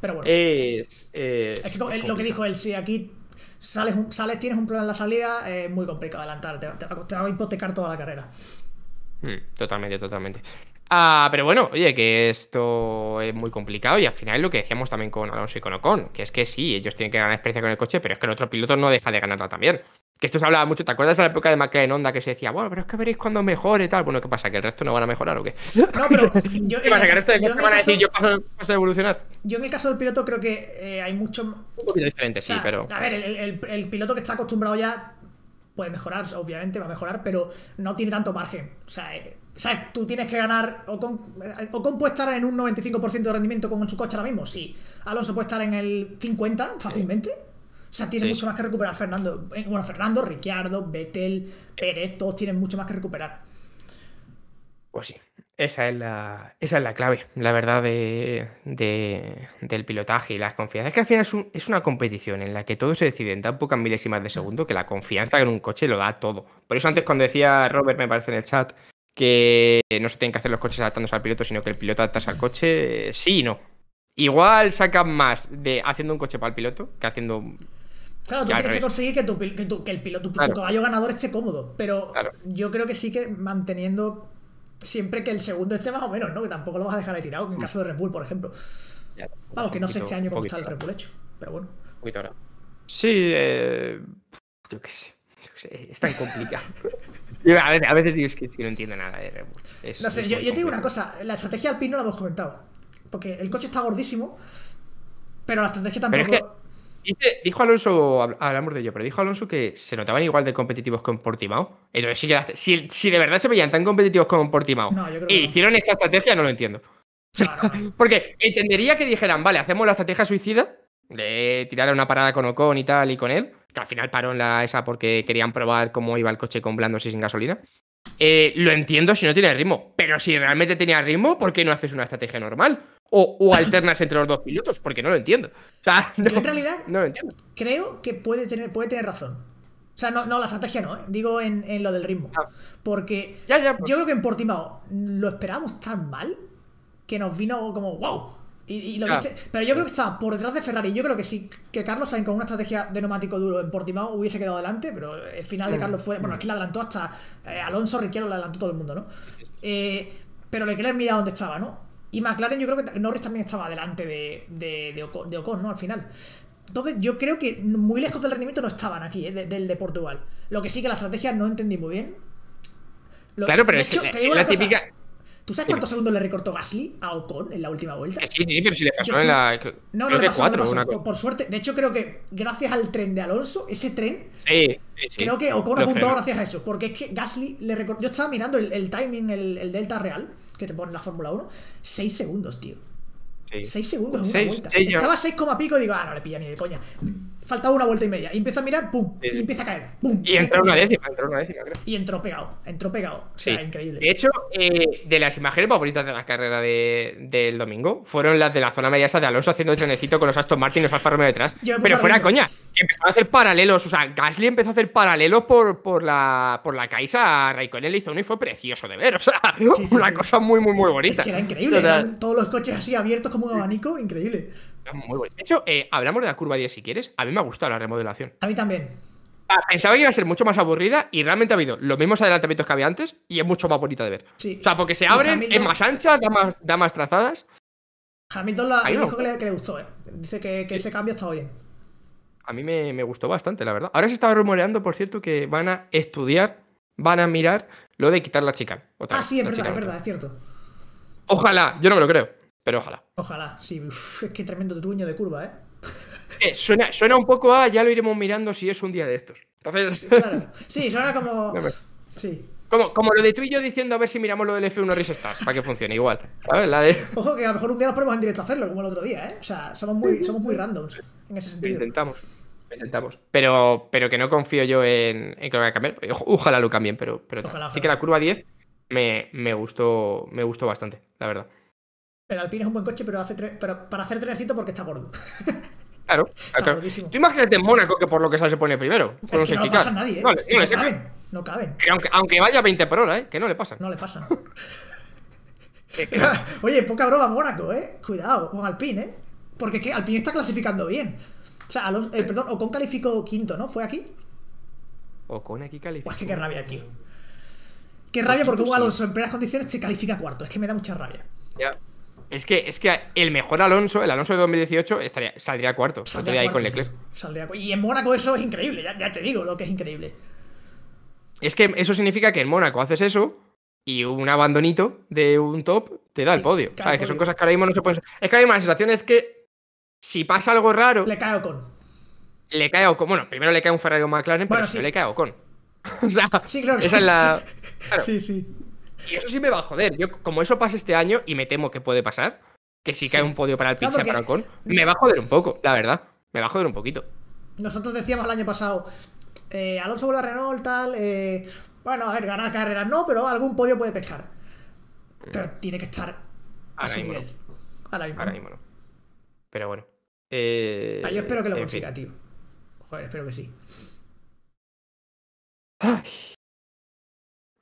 Pero bueno. Es, es que lo que dijo él, sí, aquí sales, sales tienes un problema en la salida, es eh, muy complicado adelantar, te, va a hipotecar toda la carrera. Mm, totalmente, totalmente. Ah, pero bueno, oye, que esto es muy complicado y al final lo que decíamos también con Alonso y con Ocon, que es que sí, ellos tienen que ganar experiencia con el coche, pero es que el otro piloto no deja de ganarla también. Que esto se hablaba mucho, ¿te acuerdas de la época de McLaren onda que se decía, bueno, pero es que veréis cuando mejore y tal? Bueno, ¿qué pasa? ¿Que el resto no van a mejorar o qué? No, pero *laughs* yo, ¿Qué van a decir yo paso, evolucionar? Yo en el caso del piloto creo que eh, hay mucho... Un poquito diferente, sí, pero... A ver, el, piloto que está acostumbrado ya puede mejorar, obviamente va a mejorar, pero no tiene tanto margen. O sea, eh, Tú tienes que ganar. O con, eh, puede estar en un 95% de rendimiento con su coche ahora mismo, sí. Alonso puede estar en el 50% fácilmente sea, tiene mucho más que recuperar Fernando. Eh, bueno, Fernando, Ricciardo, Vettel, eh. Pérez, todos tienen mucho más que recuperar. Pues sí, esa es la, esa es la clave, la verdad, del pilotaje y las confianzas. Es que al final es, una competición en la que todo se decide en tan pocas milésimas de segundo que la confianza en un coche lo da todo. Por eso antes cuando decía Robert, me parece en el chat, que no se tienen que hacer los coches adaptándose al piloto, sino que el piloto adaptarse al coche, sí y no. Igual sacan más de haciendo un coche para el piloto que haciendo Claro, tú tienes que conseguir que, tu, que, el piloto, tu, caballo ganador esté cómodo, pero yo creo que sí que manteniendo siempre que el segundo esté más o menos, ¿no? Que tampoco lo vas a dejar ahí tirado, en mm. caso de Red Bull, por ejemplo. Vamos, que no sé este año cómo está el Red Bull hecho, pero bueno. ahora. Sí, eh, yo qué sé. es tan complicado. *laughs* a, veces, digo es que, no entiendo nada de Red Bull. no sé, yo, te digo una cosa, la estrategia pin no la hemos comentado, porque el coche está gordísimo, pero la estrategia tampoco dijo Alonso, hablamos de ello, pero dijo Alonso que se notaban igual de competitivos con Portimao. Entonces, si, de verdad se veían tan competitivos con Portimao y hicieron esta estrategia, no lo entiendo. *laughs* Porque entendería que dijeran, vale, hacemos la estrategia suicida de tirar a una parada con Ocon y tal y con él, que al final paró en la esa porque querían probar cómo iba el coche con blandos y sin gasolina. Eh, lo entiendo si no tiene ritmo, pero si realmente tenía ritmo, ¿por qué no haces una estrategia normal? O, alternas entre los dos pilotos, porque no lo entiendo. O sea, en realidad, no entiendo. Creo que puede tener, puede tener razón. O sea, no, la estrategia no, ¿eh? digo en, lo del ritmo. Ah. Porque pues. yo creo que en Portimao lo esperábamos tan mal que nos vino como wow. Y, lo pero yo creo que estaba por detrás de Ferrari. Yo creo que sí, que Carlos Sainz con una estrategia de neumático duro en Portimao hubiese quedado adelante, pero el final de mm. Carlos fue. Bueno, aquí la adelantó hasta eh, Alonso Riquero, la adelantó todo el mundo, ¿no? Eh, pero le querés mirar dónde estaba, ¿no? Y McLaren yo creo que Norris también estaba delante de, de, Ocon, ¿no? Al final. Entonces yo creo que muy lejos del rendimiento no estaban aquí, ¿eh? del de Portugal. Lo que sí que la estrategia no entendí muy bien. claro, pero es, la típica... ¿Tú sabes cuántos segundos le recortó Gasly a Ocon en la última vuelta? Sí, sí, pero si le pasó en la. No, no, Por, suerte. De hecho, creo que gracias al tren de Alonso, ese tren. Creo que Ocon apuntó gracias a eso. Porque es que Gasly le recortó. Yo estaba mirando el, timing, el delta real que te ponen la Fórmula 1, 6 segundos, tío. 6 segundos en una vuelta. Estaba 6, pico y digo, ah, no le pilla ni de coña faltaba una vuelta y media. Y empieza a mirar, pum, y empieza a caer. Pum, y entró una décima, entró una décima, Y entró pegado, entró pegado. increíble. De hecho, eh, de las imágenes bonitas de la carrera del domingo fueron las de la zona mediasa de Alonso haciendo el trenecito con los Aston Martin y los Alfa Romeo detrás. Pero fuera coña, empezó a hacer paralelos. O sea, Gasly empezó a hacer paralelos por, por la por la Kaisa. Raikkonen hizo uno y fue precioso de ver. O sea, una cosa muy, muy, muy bonita. era increíble. todos los coches así abiertos como un abanico, increíble. Muy De hecho, eh, hablamos de la curva 10 si quieres. A mí me ha gustado la remodelación. A mí también. Ah, pensaba que iba a ser mucho más aburrida y realmente ha habido los mismos adelantamientos que había antes y es mucho más bonita de ver. O sea, porque se abre es más ancha, da más, da trazadas. A mí dijo no. que, le, gustó, eh. Dice que, ese cambio estado bien. A mí me, gustó bastante, la verdad. Ahora se estaba rumoreando, por cierto, que van a estudiar, van a mirar lo de quitar la chica. ah, sí, es verdad, es cierto. Ojalá, yo no me lo creo. Pero ojalá. Ojalá, sí. Uf, es que tremendo truño de curva, ¿eh? ¿eh? suena, suena, un poco a ya lo iremos mirando si es un día de estos. Entonces... Claro. Sí, suena como. *laughs* Sí. Como, como, lo de tú y yo diciendo a ver si miramos lo del F1 Race Stars para que funcione igual. ver La de... Ojo que a lo mejor un día nos ponemos en directo a hacerlo, como el otro día, ¿eh? O sea, somos muy, somos muy randoms en ese sentido. Intentamos. Intentamos. Pero, pero que no confío yo en, que lo vaya a cambiar. Ojalá lo cambien, pero, pero sí que la curva 10 me, me, gustó, me gustó bastante, la verdad. El Alpine es un buen coche, pero, hace pero para hacer trenecito porque está gordo. *laughs* Claro, ah, claro. Tú imagínate en Mónaco que por lo que sale se pone primero. no le pasa a nadie, ¿eh? No, no, caben, no caben. Aunque, aunque, vaya 20 por hora, ¿eh? Que no le pasa. No le pasa. *laughs* *laughs* Oye, poca broma Mónaco, ¿eh? Cuidado, con Alpine, ¿eh? Porque es que Alpine está clasificando bien. O sea, Alonso, eh, perdón, Ocon calificó quinto, ¿no? ¿Fue aquí? Ocon aquí calificó. Pues que qué rabia, tío. Qué rabia porque un Alonso en plenas condiciones se califica cuarto. Es que me da mucha rabia. Ya. Es que, es que el mejor Alonso, el Alonso de 2018, estaría, saldría cuarto. Saldría, ahí con Leclerc. y en Mónaco eso es increíble, ya, te digo lo que es increíble. Es que eso significa que en Mónaco haces eso y un abandonito de un top te da el podio. Es Que son cosas que ahora mismo no se pueden. Es que ahora mismo la sensación es que si pasa algo raro. Le cae Ocon. Le cae Ocon. Bueno, primero le cae un Ferrari o McLaren, pero sí. le cae Ocon. *laughs* o sea, sí, claro. esa es la. *laughs* Sí, sí. Y eso sí me va a joder. Yo, como eso pasa este año, y me temo que puede pasar, que si sí cae un podio para el pinche Pizza Francón, me va a joder un poco, la verdad. Me va a joder un poquito. Nosotros decíamos el año pasado, eh, Alonso vuelve a Renault, tal. Eh, bueno, a ver, ganar carreras no, pero algún podio puede pescar. Pero tiene que estar a nivel. Ahora mismo. no. Pero bueno. Eh, ah, yo espero que lo consiga, tío. Joder, espero que sí.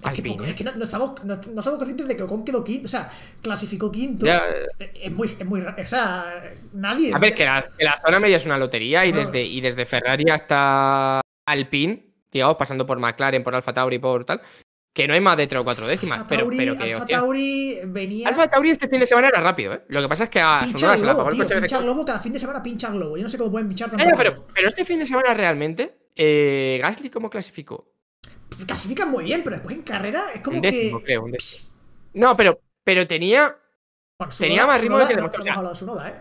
¿eh? Es que, que no, sabemos estamos, no, conscientes de que Ocon quedó quinto, o sea, clasificó quinto. es, muy, es muy. O sea, nadie. A ver, que la, zona media es una lotería y, desde, y desde Ferrari hasta Alpine, digamos, pasando por McLaren, por Alfa Tauri, por tal, que no hay más de 3 o 4 décimas. pero, Tauri, que, Alfa Tauri venía. Alfa Tauri este fin de semana era rápido, ¿eh? Lo que pasa es que a Pincha globo, tío, pincha globo cada fin de semana pincha globo. Yo no sé cómo pueden pinchar pero, pero este fin de semana realmente, eh, Gasly, ¿cómo clasificó? Pues, clasifican muy bien, pero después en carrera es como que. No, pero, pero tenía. tenía más ritmo que el ¿eh?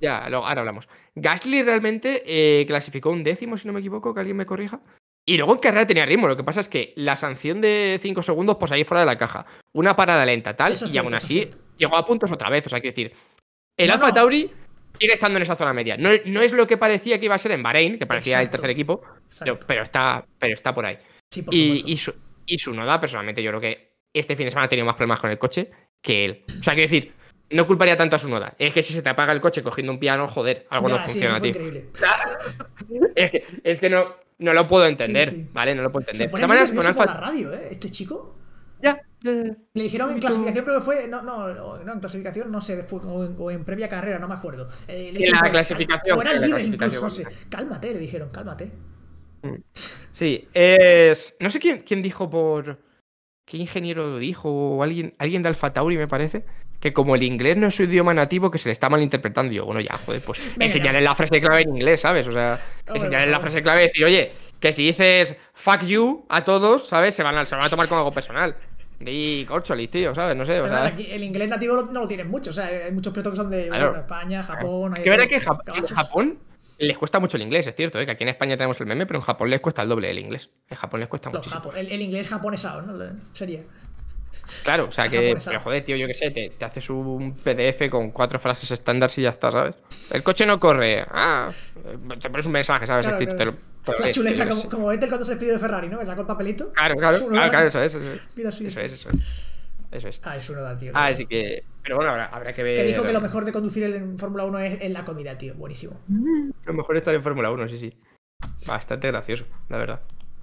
Ya, ahora hablamos. Gasly realmente eh, clasificó un décimo, si no me equivoco, que alguien me corrija. Y luego en carrera tenía ritmo. Lo que pasa es que la sanción de 5 segundos, pues ahí fuera de la caja. Una parada lenta, tal, y aún así llegó a puntos otra vez. O sea, quiero decir, el Alpha Alfa Tauri sigue estando en esa zona media. No, no, es lo que parecía que iba a ser en Bahrein, que parecía el tercer equipo, pero, está, pero está por ahí y, su, y su noda, personalmente, yo creo que este fin de semana ha tenido más problemas con el coche que él. O sea, quiero decir, no culparía tanto a su noda. Es que si se te apaga el coche cogiendo un piano, joder, algo no funciona, tío. *laughs* es, que, es que no, no lo puedo entender, ¿vale? No lo puedo entender. Se pone con la radio, ¿eh? Este chico. Ya. Le dijeron en clasificación, creo que fue. No, no, no en clasificación, no sé, Fue, o, en, previa carrera, no me acuerdo. Eh, en la clasificación. O era libre incluso, sé. Cálmate, le dijeron, cálmate. Sí, es. No sé quién, quién dijo por. ¿Qué ingeniero lo dijo? O alguien, alguien de Alfa Tauri, me parece. Que como el inglés no es su idioma nativo, que se le está malinterpretando. Y yo, bueno, ya, joder, pues enseñarle la frase clave en inglés, ¿sabes? O sea, enseñarle la frase clave y decir, oye, que si dices fuck you a todos, ¿sabes? Se van a, a tomar como algo personal. Y corcholis, tío, ¿sabes? No sé, o sea... El inglés nativo no lo tienen mucho, o sea, hay muchos pilotos que son de España, Japón... ¿Qué verá que Japón les cuesta mucho el inglés, es cierto, ¿eh? que aquí en España tenemos el meme, pero en Japón les cuesta el doble el inglés. En Japón les cuesta mucho. El, inglés japonesado, ¿no? Sería. Claro, o sea que, joder, tío, yo qué sé, te, haces un PDF con cuatro frases estándar y ya está, ¿sabes? El coche no corre. Ah, te pones un mensaje, ¿sabes? Claro, Te lo, la chuleta, como, vete cuando se despide de Ferrari, ¿no? Que sacó el papelito. Claro, claro, ah, claro, eso es. Eso es. Mira, sí. Eso es, eso es eso es. Ah, es una tío. Ah, así que. Pero bueno, habrá, que ver. Que dijo que lo mejor de conducir en Fórmula 1 es en la comida, tío. Buenísimo. Lo mejor es estar en Fórmula 1, sí, sí. Bastante gracioso, la verdad.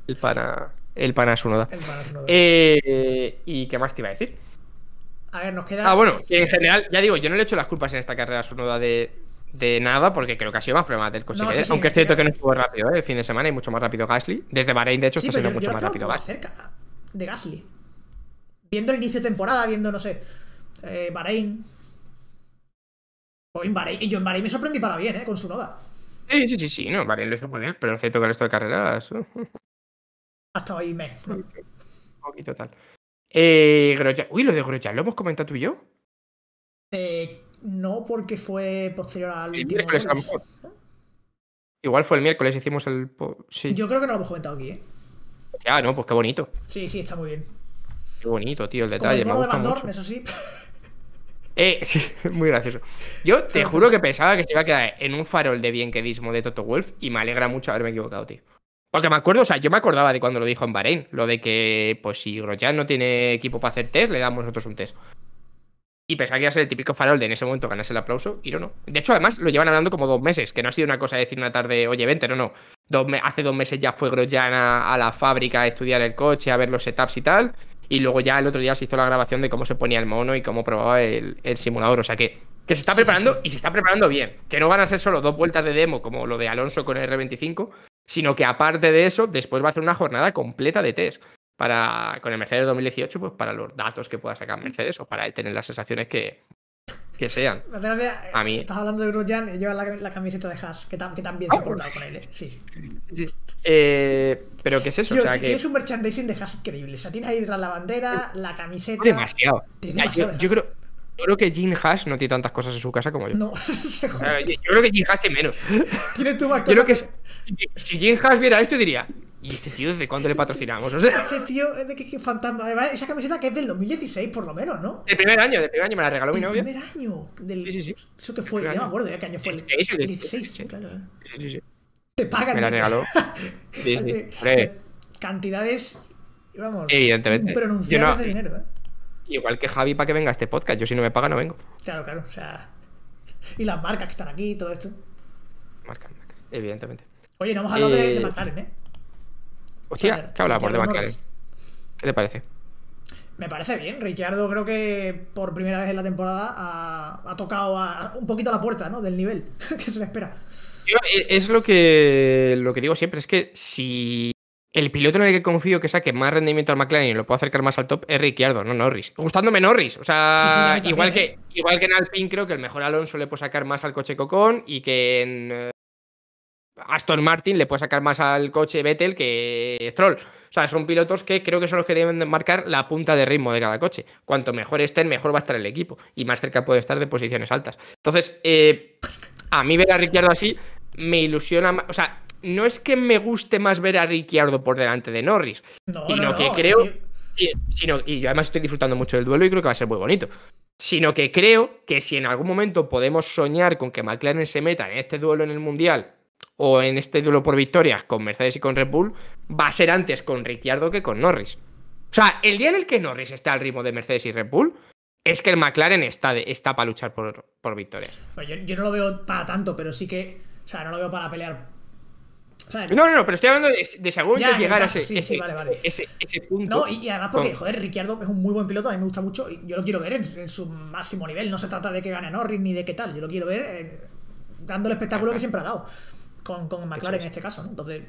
El pana. El pana Sunoda. El pana eh, ¿Y qué más te iba a decir? A ver, nos queda. Ah, bueno, en general, ya digo, yo no le he hecho las culpas en esta carrera a Sunoda de, de nada, porque creo que ha sido más problema del coche. Aunque es cierto que no estuvo rápido ¿eh? el fin de semana y mucho más rápido Gasly. Desde Bahrein, de hecho, está siendo mucho más rápido Gasly. de Gasly viendo el inicio de temporada, viendo, no sé, eh, Bahrein. O en Bahrein. Yo en Bahrein me sorprendí para bien, ¿eh? Con su noda. Sí, sí, sí, sí, no, Bahrein lo hizo muy bien, pero no cierto que esto de carreras. Uh. Hasta hoy me. Un poquito tal. Eh, Uy, lo de Grocha, ¿lo hemos comentado tú y yo? Eh, no, porque fue posterior al último. Igual fue el miércoles, hicimos el. Sí. Yo creo que no lo hemos comentado aquí, ¿eh? Ya, no, pues qué bonito. Sí, sí, está muy bien. Qué bonito, tío, el detalle. me gusta eso sí. *laughs* Eh, sí, *laughs* muy gracioso. Yo te juro que pensaba que se iba a quedar en un farol de bienquedismo de Toto Wolf y me alegra mucho haberme equivocado, tío. Porque me acuerdo, o sea, yo me acordaba de cuando lo dijo en Bahrein, lo de que, pues si Grosjean no tiene equipo para hacer test, le damos nosotros un test. Y pensaba que iba a ser el típico farol de en ese momento ganarse el aplauso y no, no. De hecho, además, lo llevan hablando como dos meses, que no ha sido una cosa de decir una tarde, oye, vente, no, no. Dos hace dos meses ya fue Grosjean a la fábrica a estudiar el coche, a ver los setups y tal y luego ya el otro día se hizo la grabación de cómo se ponía el mono y cómo probaba el, simulador. O sea que, que se está preparando y se está preparando bien. Que no van a ser solo dos vueltas de demo como lo de Alonso con el R25, sino que aparte de eso, después va a hacer una jornada completa de test. Para, con el Mercedes 2018, pues para los datos que pueda sacar Mercedes o para él tener las sensaciones que, que sean. a mí. Estás hablando de Gruyan lleva la, camiseta de Haas, que, tan que también ah, se ha portado pues. con él, ¿eh? Sí, sí. Eh, pero ¿qué es eso? o sea, tienes un merchandising de Haas increíble. O sea, tienes ahí la bandera, la camiseta. Demasiado. yo, creo. Yo creo que Jim Hash no tiene tantas cosas en su casa como yo. No, yo, *laughs* yo creo que Jim Hash tiene menos. Tiene tu más Yo creo que es si Jim Haas viera esto, diría: ¿Y este tío desde cuándo le patrocinamos? este tío de que, fantasma. esa camiseta que es del 2016, por lo menos, ¿no? El primer año, del primer año me la regaló mi novia. El primer año. Del... Sí, sí, sí. Eso que fue, no me acuerdo ya ¿eh? qué año fue. El 16, sí, claro. ¿eh? Sí, sí, Te pagan. Me la regaló. *laughs* sí, sí. Eh, cantidades, vamos, Evidentemente. pronunciadas de dinero, ¿eh? Igual que Javi para que venga a este podcast. Yo si no me paga, no vengo. Claro, claro. O sea. Y las marcas que están aquí y todo esto. Marcas, marcas. Evidentemente. Oye, no hemos hablado de, eh, McLaren, ¿eh? Hostia, ¿qué hablamos de McLaren? ¿Qué te parece? Me parece bien. Ricciardo creo que por primera vez en la temporada ha, tocado un poquito la puerta, ¿no? Del nivel *laughs* que se le espera. Eh, es lo que, lo que digo siempre, es que si el piloto en el que confío que saque más rendimiento al McLaren y lo puedo acercar más al top es Ricciardo, no Norris. Gustándome Norris. O sea, igual, que, ¿eh? igual que en Alpine, creo que el mejor Alonso le puede sacar más al coche Cocón y que en Aston Martin le puede sacar más al coche Vettel que Stroll. O sea, son pilotos que creo que son los que deben marcar la punta de ritmo de cada coche. Cuanto mejor estén, mejor va a estar el equipo y más cerca puede estar de posiciones altas. Entonces, eh, a mí ver a Ricciardo así me ilusiona O sea, no es que me guste más ver a Ricciardo por delante de Norris, no, sino que creo. sino, y yo además estoy disfrutando mucho del duelo y creo que va a ser muy bonito. Sino que creo que si en algún momento podemos soñar con que McLaren se meta en este duelo en el Mundial o en este duelo por victorias con Mercedes y con Red Bull, va a ser antes con Ricciardo que con Norris. O sea, el día en el que Norris está al ritmo de Mercedes y Red Bull, es que el McLaren está, de, está para luchar por, por victorias. Yo, no lo veo para tanto, pero sí que. O sea, no lo veo para pelear. no, no, no, pero estoy hablando de, de llegar a ese, sí, sí, vale, vale. ese, punto. No, y, además porque, joder, Ricciardo es un muy buen piloto, a mí me gusta mucho, y yo lo quiero ver en, su máximo nivel. No se trata de que gane Norris ni de qué tal, yo lo quiero ver eh, dando el espectáculo que siempre ha dado con, McLaren en este caso, ¿no? Entonces,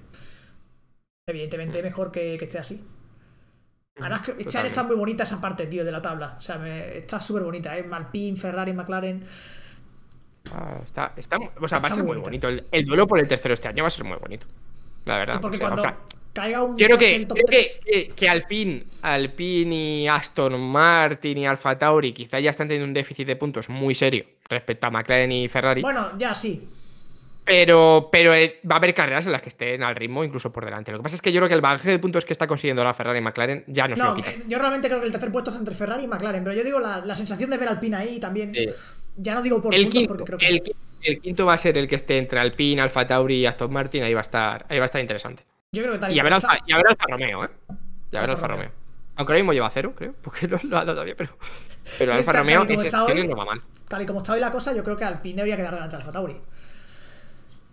evidentemente mm. mejor que, esté así. Mm, Además, que está muy bonita esa parte, tío, de la tabla. O sea, está súper bonita, ¿eh? Malpín, Ferrari, McLaren. Ah, está, está, o sea, va a ser muy bonito. El, duelo por el tercero este año va a ser muy bonito. La verdad. Porque cuando caiga un. Creo que, creo que, que, y Aston Martin y Alfa Tauri quizá ya están teniendo un déficit de puntos muy serio respecto a McLaren y Ferrari. Bueno, ya sí. Pero, pero eh, va a haber carreras en las que estén al ritmo, incluso por delante. Lo que pasa es que yo creo que el bagaje de puntos que está consiguiendo ahora Ferrari y McLaren ya no, se lo quita. Eh, yo realmente creo que el tercer puesto es entre Ferrari y McLaren, pero yo digo la, sensación de ver Alpine ahí también. Ya no digo por el quinto, porque creo que. El, quinto va a ser el que esté entre Alpine, Alfa Tauri y Aston Martin. Ahí va a estar, ahí va a estar interesante. Yo creo que tal y, y, a ver Alfa, y a ver Romeo, ¿eh? Y a ver Alfa, Romeo. Aunque ahora mismo lleva cero, creo, porque no lo ha dado todavía, pero. Pero *laughs* Alfa Romeo es, que no va mal. Tal y como está hoy la cosa, yo creo que Alpine debería quedar delante de Alfa Tauri.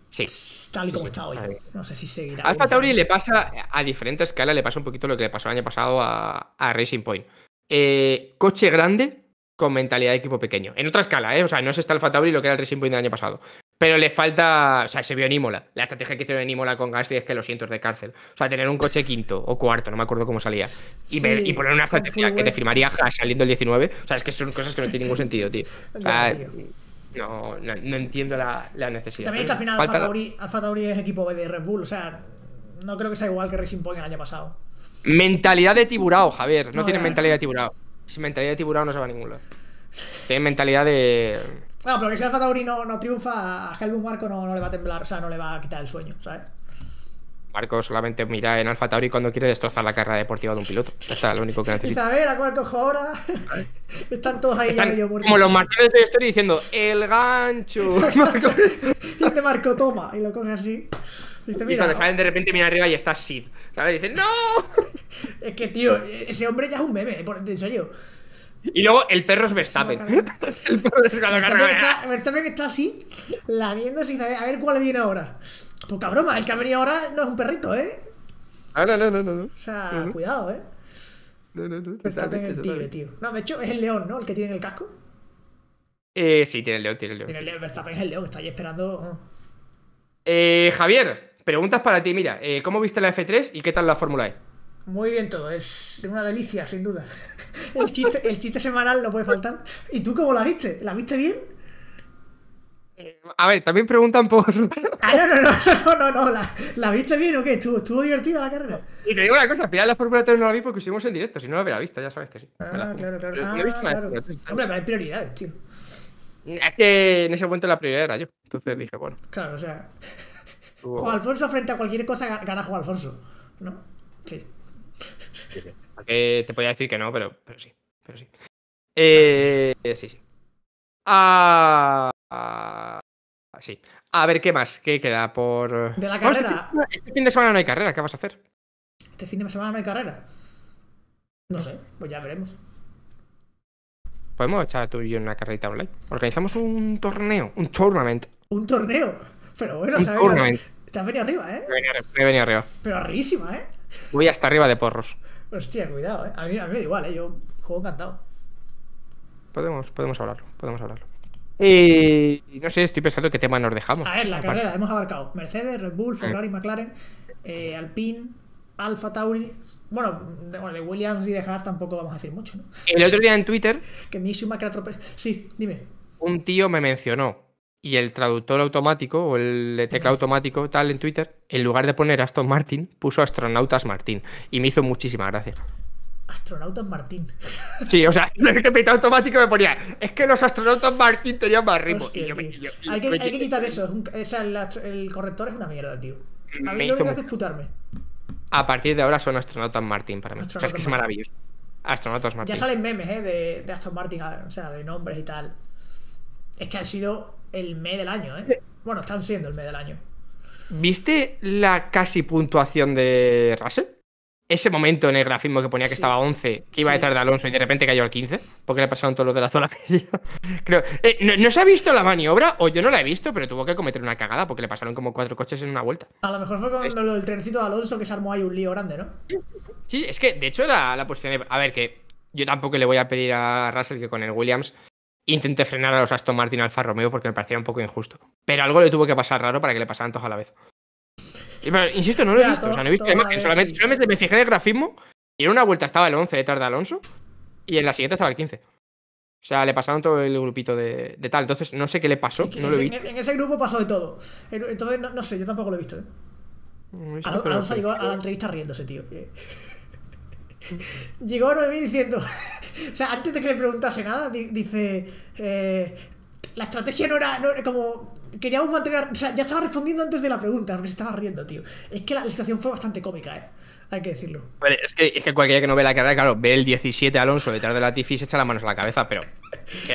Sí. Tal y como está hoy. No sé si seguirá. Alfa Tauri le pasa, a diferente escala, le pasa un poquito lo que le pasó el año pasado a, Racing Point. Eh, coche grande con mentalidad de equipo pequeño. En otra escala, ¿eh? O sea, no es esta Alfa Tauri lo que era el Racing Point del año pasado. Pero le falta. O sea, se vio en La estrategia que hicieron en Imola con Gasly es que lo siento es de cárcel. O sea, tener un coche quinto o cuarto, no me acuerdo cómo salía. Y, poner una estrategia que te firmaría saliendo el 19. O sea, es que son cosas que no tienen ningún sentido, tío. *laughs* No, no, entiendo la, la necesidad. También al final Alfa Tauri, es equipo de Red Bull, o sea, no creo que sea igual que Racing Point el año pasado. Mentalidad de tiburón, Javier. No, no tienen mentalidad de tiburón. Sin mentalidad de tiburón no se va a ningún mentalidad de. No, ah, pero que si Alfa Tauri no, triunfa, a Helmut Marco no, le va a temblar, o sea, no le va a quitar el sueño, ¿sabes? Marco solamente mira en Alfa Tauri cuando quiere destrozar la carrera deportiva de un piloto. está, lo único que necesita. A ver, ¿a cuál cojo ahora? *laughs* Están todos ahí Están medio muertos. Como los martillos de historia diciendo, el gancho. *laughs* *laughs* Dice Marco, toma. Y lo coge así. y cuando salen de repente mira arriba y está Sid. ¿Sabes? dice ¡no! es que, tío, ese hombre ya es un bebé, en serio. Y luego el perro es Verstappen. el perro es Verstappen está, Verstappen está así, lamiéndose y a ver cuál viene ahora. Poca pues broma, el que ha venido ahora no es un perrito, ¿eh? Ah, no, no, no, no. O sea, cuidado, ¿eh? No, no, no. está el tigre, tío. No, de hecho, es el león, ¿no? El que tiene el casco. Eh, sí, tiene el león, tiene el león. Tiene el león, Verstappen es el león, está ahí esperando. Eh, Javier, preguntas para ti. Mira, eh, ¿cómo viste la F3 y qué tal la Fórmula E? Muy bien todo, es una delicia, sin duda. *laughs* El chiste, el chiste semanal no puede faltar. ¿Y tú cómo la viste? ¿La viste bien? A ver, también preguntan por. *laughs* Ah, no, no, no, no, no, no. ¿La, ¿la viste bien o qué? ¿Estuvo, divertida la carrera? Y te digo una cosa, al final la Fórmula 3 no la vi porque estuvimos en directo, si no la hubiera visto, ya sabes que sí. Ah, claro, claro. Ah, Hombre, pero hay prioridades, tío. Es que en ese momento la prioridad era yo. Entonces dije, bueno. Claro, o sea. Juan Alfonso frente a cualquier cosa gana Juan Alfonso. ¿No? Sí. sí, ¿A te podía decir que no, pero, pero sí. Pero sí. Eh, sí, sí a... Sí. A ver, ¿qué más? ¿Qué queda por...? De la este carrera. este fin de semana no hay carrera, ¿qué vas a hacer? Este fin de semana no hay carrera. No sé, pues ya veremos. Podemos echar tú y yo una carrerita online. Organizamos un torneo, un tournament. ¿Un torneo? Pero bueno, un sabes, tournament. Te has venido arriba, ¿eh? Me he venido arriba. Pero arribísima, ¿eh? Voy hasta arriba de porros. Hostia, cuidado, ¿eh? A mí, a mí me da igual, ¿eh? Yo juego encantado podemos, podemos hablarlo, podemos hablarlo. Y no sé, estoy pensando qué tema nos dejamos. A ver, la carrera, hemos abarcado Mercedes, Red Bull, Ferrari, eh. McLaren, eh, Alpine, Alfa Tauri. Bueno de, Williams y de Haas tampoco vamos a decir mucho, El otro día en Twitter. que mi que Sí, dime. Un tío me mencionó y el traductor automático o el teclado automático tal en Twitter, en lugar de poner Aston Martin, puso Astronautas Martin y me hizo muchísimas gracias astronautas Martín. Sí, o sea, *laughs* el capitán este automático me ponía, es que los astronautas Martín tenían más ritmo. hay, que, hay, que, quitar eso, el, corrector es una mierda, tío. A mí me lo que disputarme. A partir de ahora son astronautas Martín para mí. O sea, es que es maravilloso. Astronautas Martín. Ya salen memes, ¿eh? De, de Aston Martin, o sea, de nombres y tal. Es que han sido el mes del año, ¿eh? Bueno, están siendo el mes del año. ¿Viste la casi puntuación de Russell? ese momento en el grafismo que ponía que estaba 11, que iba detrás de Alonso y de repente cayó al 15, porque le pasaron todos los de la zona *laughs* media. Creo, eh, no, se ha visto la maniobra, o yo no la he visto, pero tuvo que cometer una cagada porque le pasaron como cuatro coches en una vuelta. A lo mejor fue con el trencito de Alonso que se armó ahí un lío grande, ¿no? Sí, es que de hecho Era la posición. A ver, que yo tampoco le voy a pedir a Russell que con el Williams intente frenar a los Aston Martin Alfa Romeo porque me parecía un poco injusto. Pero algo le tuvo que pasar raro para que le pasaran todos a la vez insisto, no lo he visto. o sea, no he visto Solamente, me fijé en el grafismo y en una vuelta estaba el 11 detrás de Alonso y en la siguiente estaba el 15. O sea, le pasaron todo el grupito de, tal. Entonces, no sé qué le pasó. No lo vi. En, ese grupo pasó de todo. Entonces, no, sé, yo tampoco lo he visto. ¿eh? Alonso llegó a la entrevista riéndose, tío. Eh. *laughs* llegó a vi diciendo. *laughs* o sea, antes de que le preguntase nada, dice. Eh, la estrategia no era, como. Queríamos mantener. O sea, ya estaba respondiendo antes de la pregunta, porque se estaba riendo, tío. Es que la, situación fue bastante cómica, ¿eh? Hay que decirlo. Vale, es, que, es que cualquiera que no ve la carrera, claro, ve el 17 Alonso detrás de la Tifi y se echa las manos a la cabeza, pero.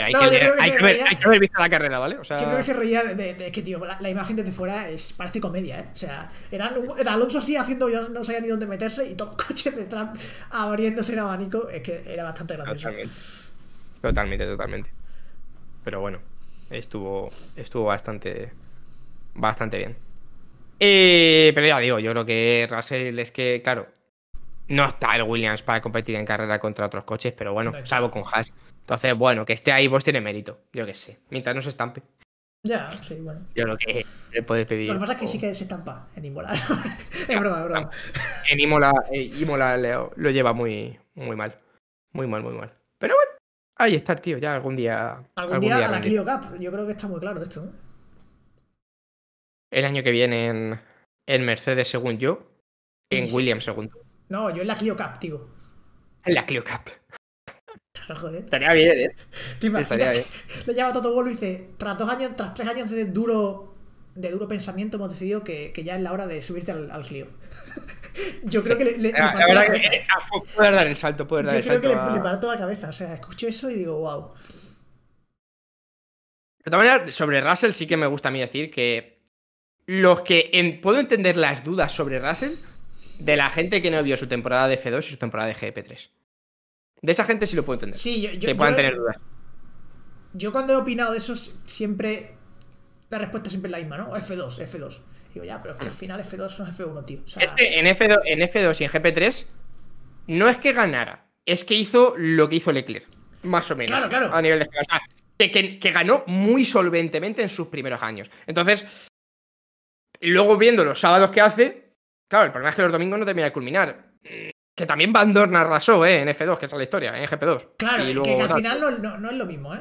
hay, que, haber visto la carrera, ¿vale? O sea... Yo creo que se reía de, que, tío, la, imagen desde fuera es, parece comedia, ¿eh? O sea, era, Alonso así haciendo, ya no sabía ni dónde meterse y todo coche detrás abriéndose en abanico. Es que era bastante gracioso. totalmente. totalmente. Pero bueno estuvo, estuvo bastante, bastante bien. Eh, pero ya digo, yo creo que Russell es que, claro, no está el Williams para competir en carrera contra otros coches, pero bueno, salvo con Haas. Entonces, bueno, que esté ahí vos tiene mérito, yo que sé, mientras no se estampe. Ya, sí, bueno. Yo lo que le puedes pedir. Lo que pasa es que sí que se estampa en Imola. *laughs* es broma, es broma. En Imola, eh, Imola lo, lo lleva muy, muy mal. Muy mal, muy mal. Pero bueno, Ahí estar, tío, ya algún día. Algún, día, a la Clio Cup. Yo creo que está muy claro esto, El año que viene en, Mercedes, según yo. En Williams, según No, yo en la Clio Cup, tío. En la Clio Cup. Estaría bien, ¿eh? Le llama a Toto y dice: tras dos años, tras tres años de duro de duro pensamiento, hemos decidido que, ya es la hora de subirte al, al Clio. Yo creo que le, eh, ah, dar el salto, creo que parto la cabeza. O sea, escucho eso y digo, wow. De todas maneras, sobre Russell sí que me gusta a mí decir que los que puedo entender las dudas sobre Russell de la gente que no vio su temporada de F2 y su temporada de GP3. De esa gente sí lo puedo entender. Sí, yo, que puedan tener dudas. Yo cuando he opinado de eso siempre la respuesta siempre es la misma, ¿no? F2, F2 ya, pero es que al final F2 no es F1, tío. es que en F2, en F2 y en GP3 no es que ganara, es que hizo lo que hizo Leclerc. Más o menos. Claro, claro. A nivel de... O sea, que, ganó muy solventemente en sus primeros años. Entonces, luego viendo los sábados que hace, claro, el problema es que los domingos no termina de culminar. Que también Van Dorn arrasó, ¿eh? En F2, que es la historia, eh, en GP2. Claro, que, al final no, es lo mismo, ¿eh?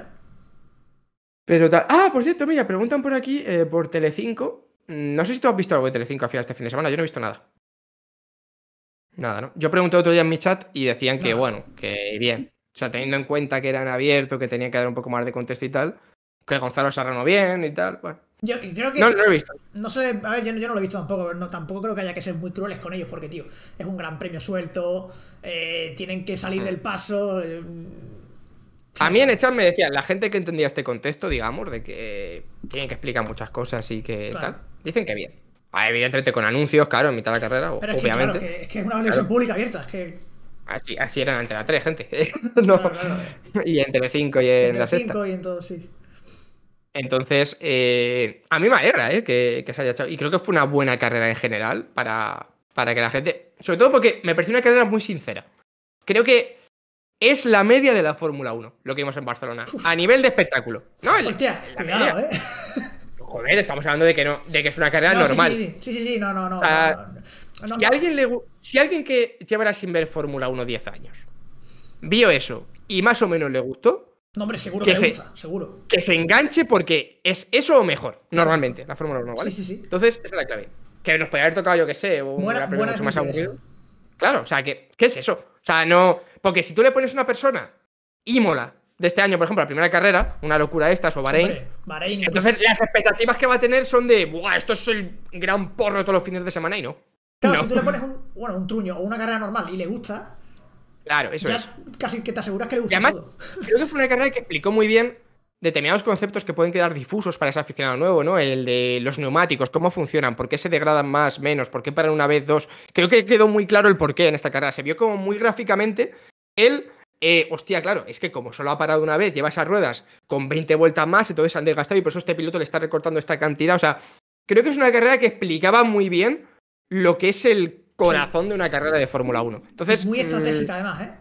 Pero Ah, por cierto, mira, preguntan por aquí, eh, por Telecinco, Mm, no sé si tú has visto algo de Telecinco a final este fin de semana, yo no he visto nada. Nada, ¿no? Yo pregunté otro día en mi chat y decían que, bueno, que bien. O sea, teniendo en cuenta que eran abiertos, que tenían que dar un poco más de contexto y tal, que Gonzalo Serrano bien y tal, Yo creo que. No, no lo he visto. No sé, a ver, yo, no lo he visto tampoco, pero tampoco creo que haya que ser muy crueles con ellos, porque, tío, es un gran premio suelto, eh, tienen que salir mm. del paso. Eh, a mí en el chat me decían, la gente que entendía este contexto, digamos, de que tienen que explicar muchas cosas y que tal. Dicen que bien. Ah, evidentemente con anuncios, claro, en mitad de la carrera, Pero es obviamente. Que, es que es una conexión pública abierta, Así, eran era la 3, gente. *laughs* no. *laughs* y en 5 y en, en la 5 y en todo, sí. Entonces, eh, a mí me alegra eh, que, se haya hecho. Y creo que fue una buena carrera en general para, para que la gente. Sobre todo porque me pareció una carrera muy sincera. Creo que es la media de la Fórmula 1, lo que vimos en Barcelona, a nivel de espectáculo. No, el, Hostia, cuidado, ¿eh? *laughs* Joder, estamos hablando de que no, de que es una carrera normal. Sí sí, sí no, no, no. si, alguien le, si alguien que llevara sin ver Fórmula 1 10 años vio eso y más o menos le gustó, no, hombre, seguro que, le se, seguro. Que se enganche porque es eso o mejor, normalmente, la Fórmula 1, Sí, sí, sí. Entonces, esa es la clave. Que nos podría haber tocado, yo qué sé, o mucho más aburrido. Claro, o sea, que, ¿qué es eso? O sea, no. Porque si tú le pones a una persona, mola, de este año, por ejemplo, la primera carrera, una locura estas, o Bahrein. Entonces, las expectativas que va a tener son de, ¡buah! Esto es el gran porro todos los fines de semana y no. Claro, si tú le pones un, bueno, un truño o una carrera normal y le gusta. Claro, eso ya Casi que te aseguras que le gusta. Y además, *laughs* creo que fue una carrera que explicó muy bien determinados conceptos que pueden quedar difusos para ese aficionado nuevo, ¿no? El de los neumáticos, cómo funcionan, por qué se degradan más, menos, por qué paran una vez, dos. Creo que quedó muy claro el porqué en esta carrera. Se vio como muy gráficamente el eh, hostia, claro, es que como solo ha parado una vez, lleva esas ruedas con 20 vueltas más, entonces han desgastado y por eso este piloto le está recortando esta cantidad. O sea, creo que es una carrera que explicaba muy bien lo que es el corazón de una carrera de Fórmula 1. Entonces, muy mm, estratégica además, ¿eh?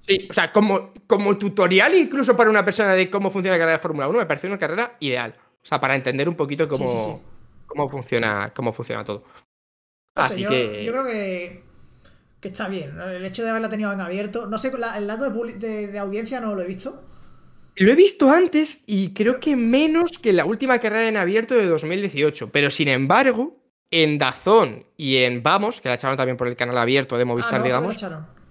Sí, o sea, como, como tutorial incluso para una persona de cómo funciona la carrera de Fórmula 1, me parece una carrera ideal. O sea, para entender un poquito cómo, cómo, funciona, cómo funciona todo. Así que... Yo creo que que está bien. El hecho de haberla tenido en abierto. No sé, el dato de, audiencia no lo he visto. Lo he visto antes y creo que menos que la última carrera en abierto de 2018. Pero sin embargo, en Dazón y en Vamos, que la echaron también por el canal abierto de Movistar, ah, digamos,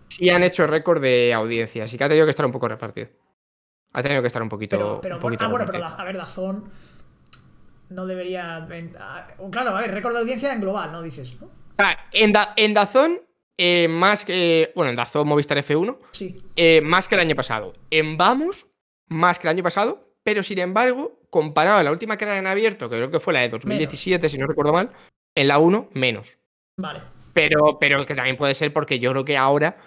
sí han hecho récord de audiencia. Así que ha tenido que estar un poco repartido. Ha tenido que estar un poquito. ah, bueno, pero a ver, Dazón no debería. Ah, claro, a ver, récord de audiencia en global, ¿no? Dices, ¿no? Ah, en Dazón eh, más que. Bueno, en Dazón Movistar F1. Sí. Eh, más que el año pasado. En Vamos, más que el año pasado. Pero sin embargo, comparado a la última era en abierto, que creo que fue la de 2017, si no recuerdo mal, en la 1, menos. Vale. Pero, pero que también puede ser porque yo creo que ahora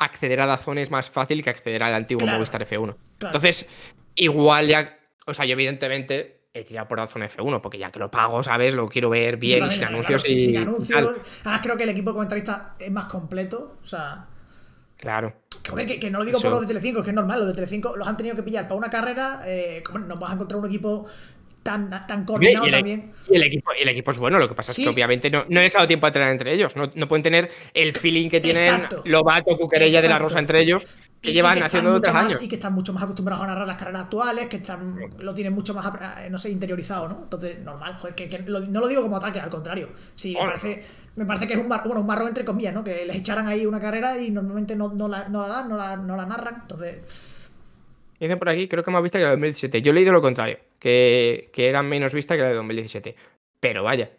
acceder a Dazón es más fácil que acceder al antiguo Movistar F1. Entonces, igual ya. O sea, yo evidentemente he tirado por zona F1, porque ya que lo pago, ¿sabes? Lo quiero ver bien, sin, anuncios y... sin anuncios. creo que el equipo de comentaristas es más completo. O sea. Claro. Que, no lo digo por los de Telecinco, que es normal, los de Telecinco los han tenido que pillar para una carrera. Eh, nos vas a encontrar un equipo tan, tan coordinado e- también. Y el equipo, el equipo es bueno, lo que pasa es que obviamente no, no les ha dado tiempo a entrenar entre ellos. No, pueden tener el feeling que tienen Lobato, Cuquerella de la Rosa entre ellos, que llevan haciendo otros años. y que están mucho más acostumbrados a narrar las carreras actuales, que están lo tienen mucho más, eh, no sé, interiorizado, ¿no? Entonces, normal, que, no lo digo como ataque, al contrario. Sí, me parece, que es un, bueno, un marrón entre comillas, ¿no? Que les echaran ahí una carrera y normalmente no, no, la, no la dan, no la, no la narran. Entonces Dicen por aquí, creo que más vista que la de 2017. Yo he leído lo contrario, que, que era menos vista que la de 2017. Pero vaya.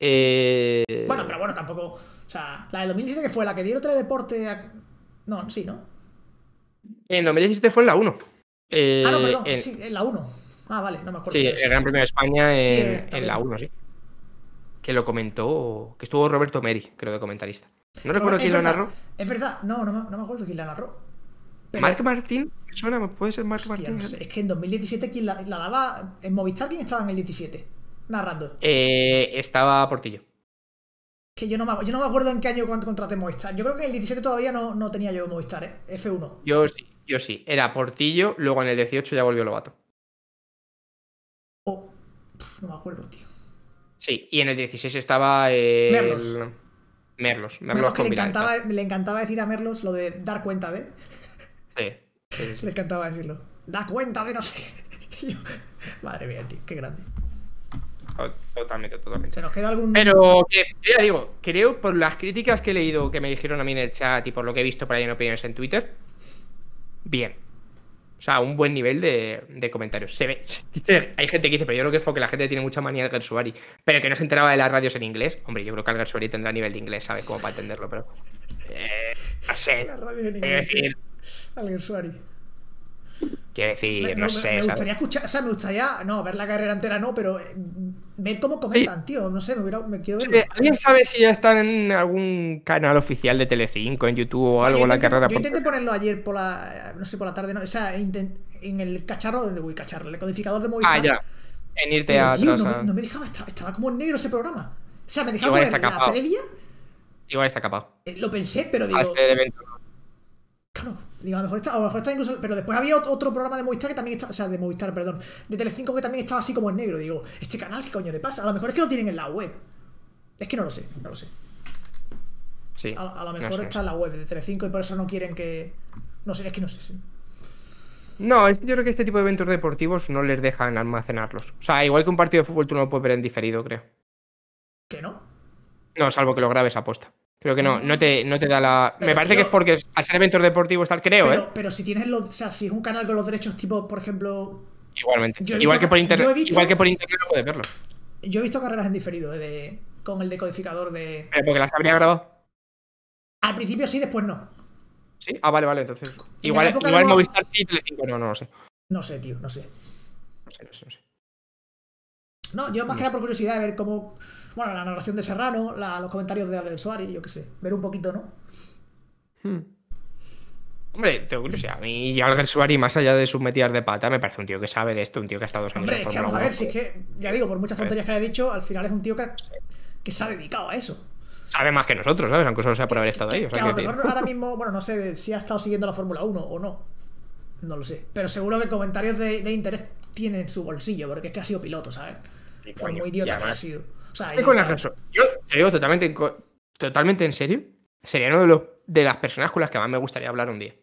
Eh... Bueno, pero bueno, tampoco. O sea, la de 2017 que fue la que dieron Otro A... No, sí, ¿no? En 2017 fue en la 1. ah, no, eh, perdón, sí, en la 1. Ah, vale, no me acuerdo. Sí, el Gran Premio de España en, eh, en la 1, sí. Que lo comentó, que estuvo Roberto Meri, creo, de comentarista. No recuerdo quién lo narró. Es verdad, no, no, no, me acuerdo quién la narró. Marc Martín pues, puede ser Marco es que en 2017, ¿quién la, daba? ¿En Movistar quién estaba en el 17? Narrando. Eh, estaba Portillo. Que yo no, me, acuerdo en qué año contraté Movistar. Yo creo que en el 17 todavía no, no tenía yo Movistar, ¿eh? F1. Yo sí, yo sí. Era Portillo, luego en el 18 ya volvió Lobato. Oh, no me acuerdo, tío. Sí, y en el 16 estaba. Merlos. Merlos. Merlos, le encantaba, decir a Merlos lo de dar cuenta de. Sí. Le encantaba decirlo. Da cuenta de no sé. *laughs* madre mía, tío, qué grande. Totalmente, totalmente. ¿Se nos queda algún... Pero, ya digo, creo por las críticas que he leído que me dijeron a mí en el chat y por lo que he visto por ahí en opiniones en Twitter, bien. O sea, un buen nivel de, comentarios. Se ve. *laughs* Hay gente que dice, pero yo creo que es porque la gente tiene mucha manía al Gersuari. Pero que no se enteraba de las radios en inglés. Hombre, yo creo que al Gersuari tendrá nivel de inglés, ¿sabes? cómo para entenderlo, pero. Eh, no Al Gersuari. Quiero decir, no sé. Me gustaría escuchar, o sea, me gustaría, no, ver la carrera entera no, pero eh, ver cómo comentan, tío. No sé, me, hubiera, me quiero ver. ¿Alguien sabe si ya están en algún canal oficial de Telecinco, en YouTube o algo, yo la carrera? Yo intenté *laughs* ponerlo ayer por la, eh, no sé, por la tarde, no, o sea, en el cacharro, a cacharro, el codificador de movilidad Ah, ya. En irte a tío, ah. no, me dejaba, estaba, como en negro ese programa. O sea, me dejaba ver la previa. Igual está capado. Eh, lo pensé, pero digo. Este Claro, digo, a lo mejor está, a lo mejor está incluso. Pero después había otro programa de Movistar que también está. O sea, de Movistar, perdón. De Telecinco que también estaba así como en negro. Digo, ¿este canal qué coño le pasa? A lo mejor es que lo tienen en la web. Es que no lo sé, no lo sé. Sí. A, lo mejor está en la web de Telecinco y por eso no quieren que. No sé, es que no sé, sí. No, yo creo que este tipo de eventos deportivos no les dejan almacenarlos. O sea, igual que un partido de fútbol tú no lo puedes ver en diferido, creo. ¿Que no? No, salvo que lo grabes a posta. Creo que no, no te, no te da la. me parece que es porque al ser eventos deportivos tal, creo, ¿eh? Pero si tienes los. O sea, si es un canal con los derechos tipo, por ejemplo. Igualmente. Igual, que por internet, igual que por internet no puedes verlo. Yo he visto carreras en diferido eh, de, con el decodificador de. Pero eh, porque las habría grabado. Al principio sí, después no. Sí, ah, vale, vale, entonces. igual, igual Movistar sí Telecinco, no, no lo sé. No sé, tío, no sé. No sé, no sé, no sé. No, yo más que nada por curiosidad de ver cómo. Bueno, la narración de Serrano, los comentarios de Albert Suárez, yo qué sé. Ver un poquito, ¿no? Hmm. Hombre, tengo curiosidad. A mí, Suari, más allá de sus metidas de pata, me parece un tío que sabe de esto, un tío que ha estado dos años Hombre, en 1. A ver, si es que, ya digo, por muchas tonterías que haya dicho, al final es un tío que, se ha dedicado a eso. Sabe más que nosotros, ¿sabes? Aunque solo sea por haber estado ahí. ahora mismo, bueno, no sé si ha estado siguiendo la Fórmula 1 o no. No lo sé. Pero seguro que comentarios de, interés Tienen en su bolsillo, porque es que ha sido piloto, ¿sabes? Por muy idiota que ha sido yo, con te digo totalmente, totalmente en serio. Sería uno de, los, de las personas con las que más me gustaría hablar un día.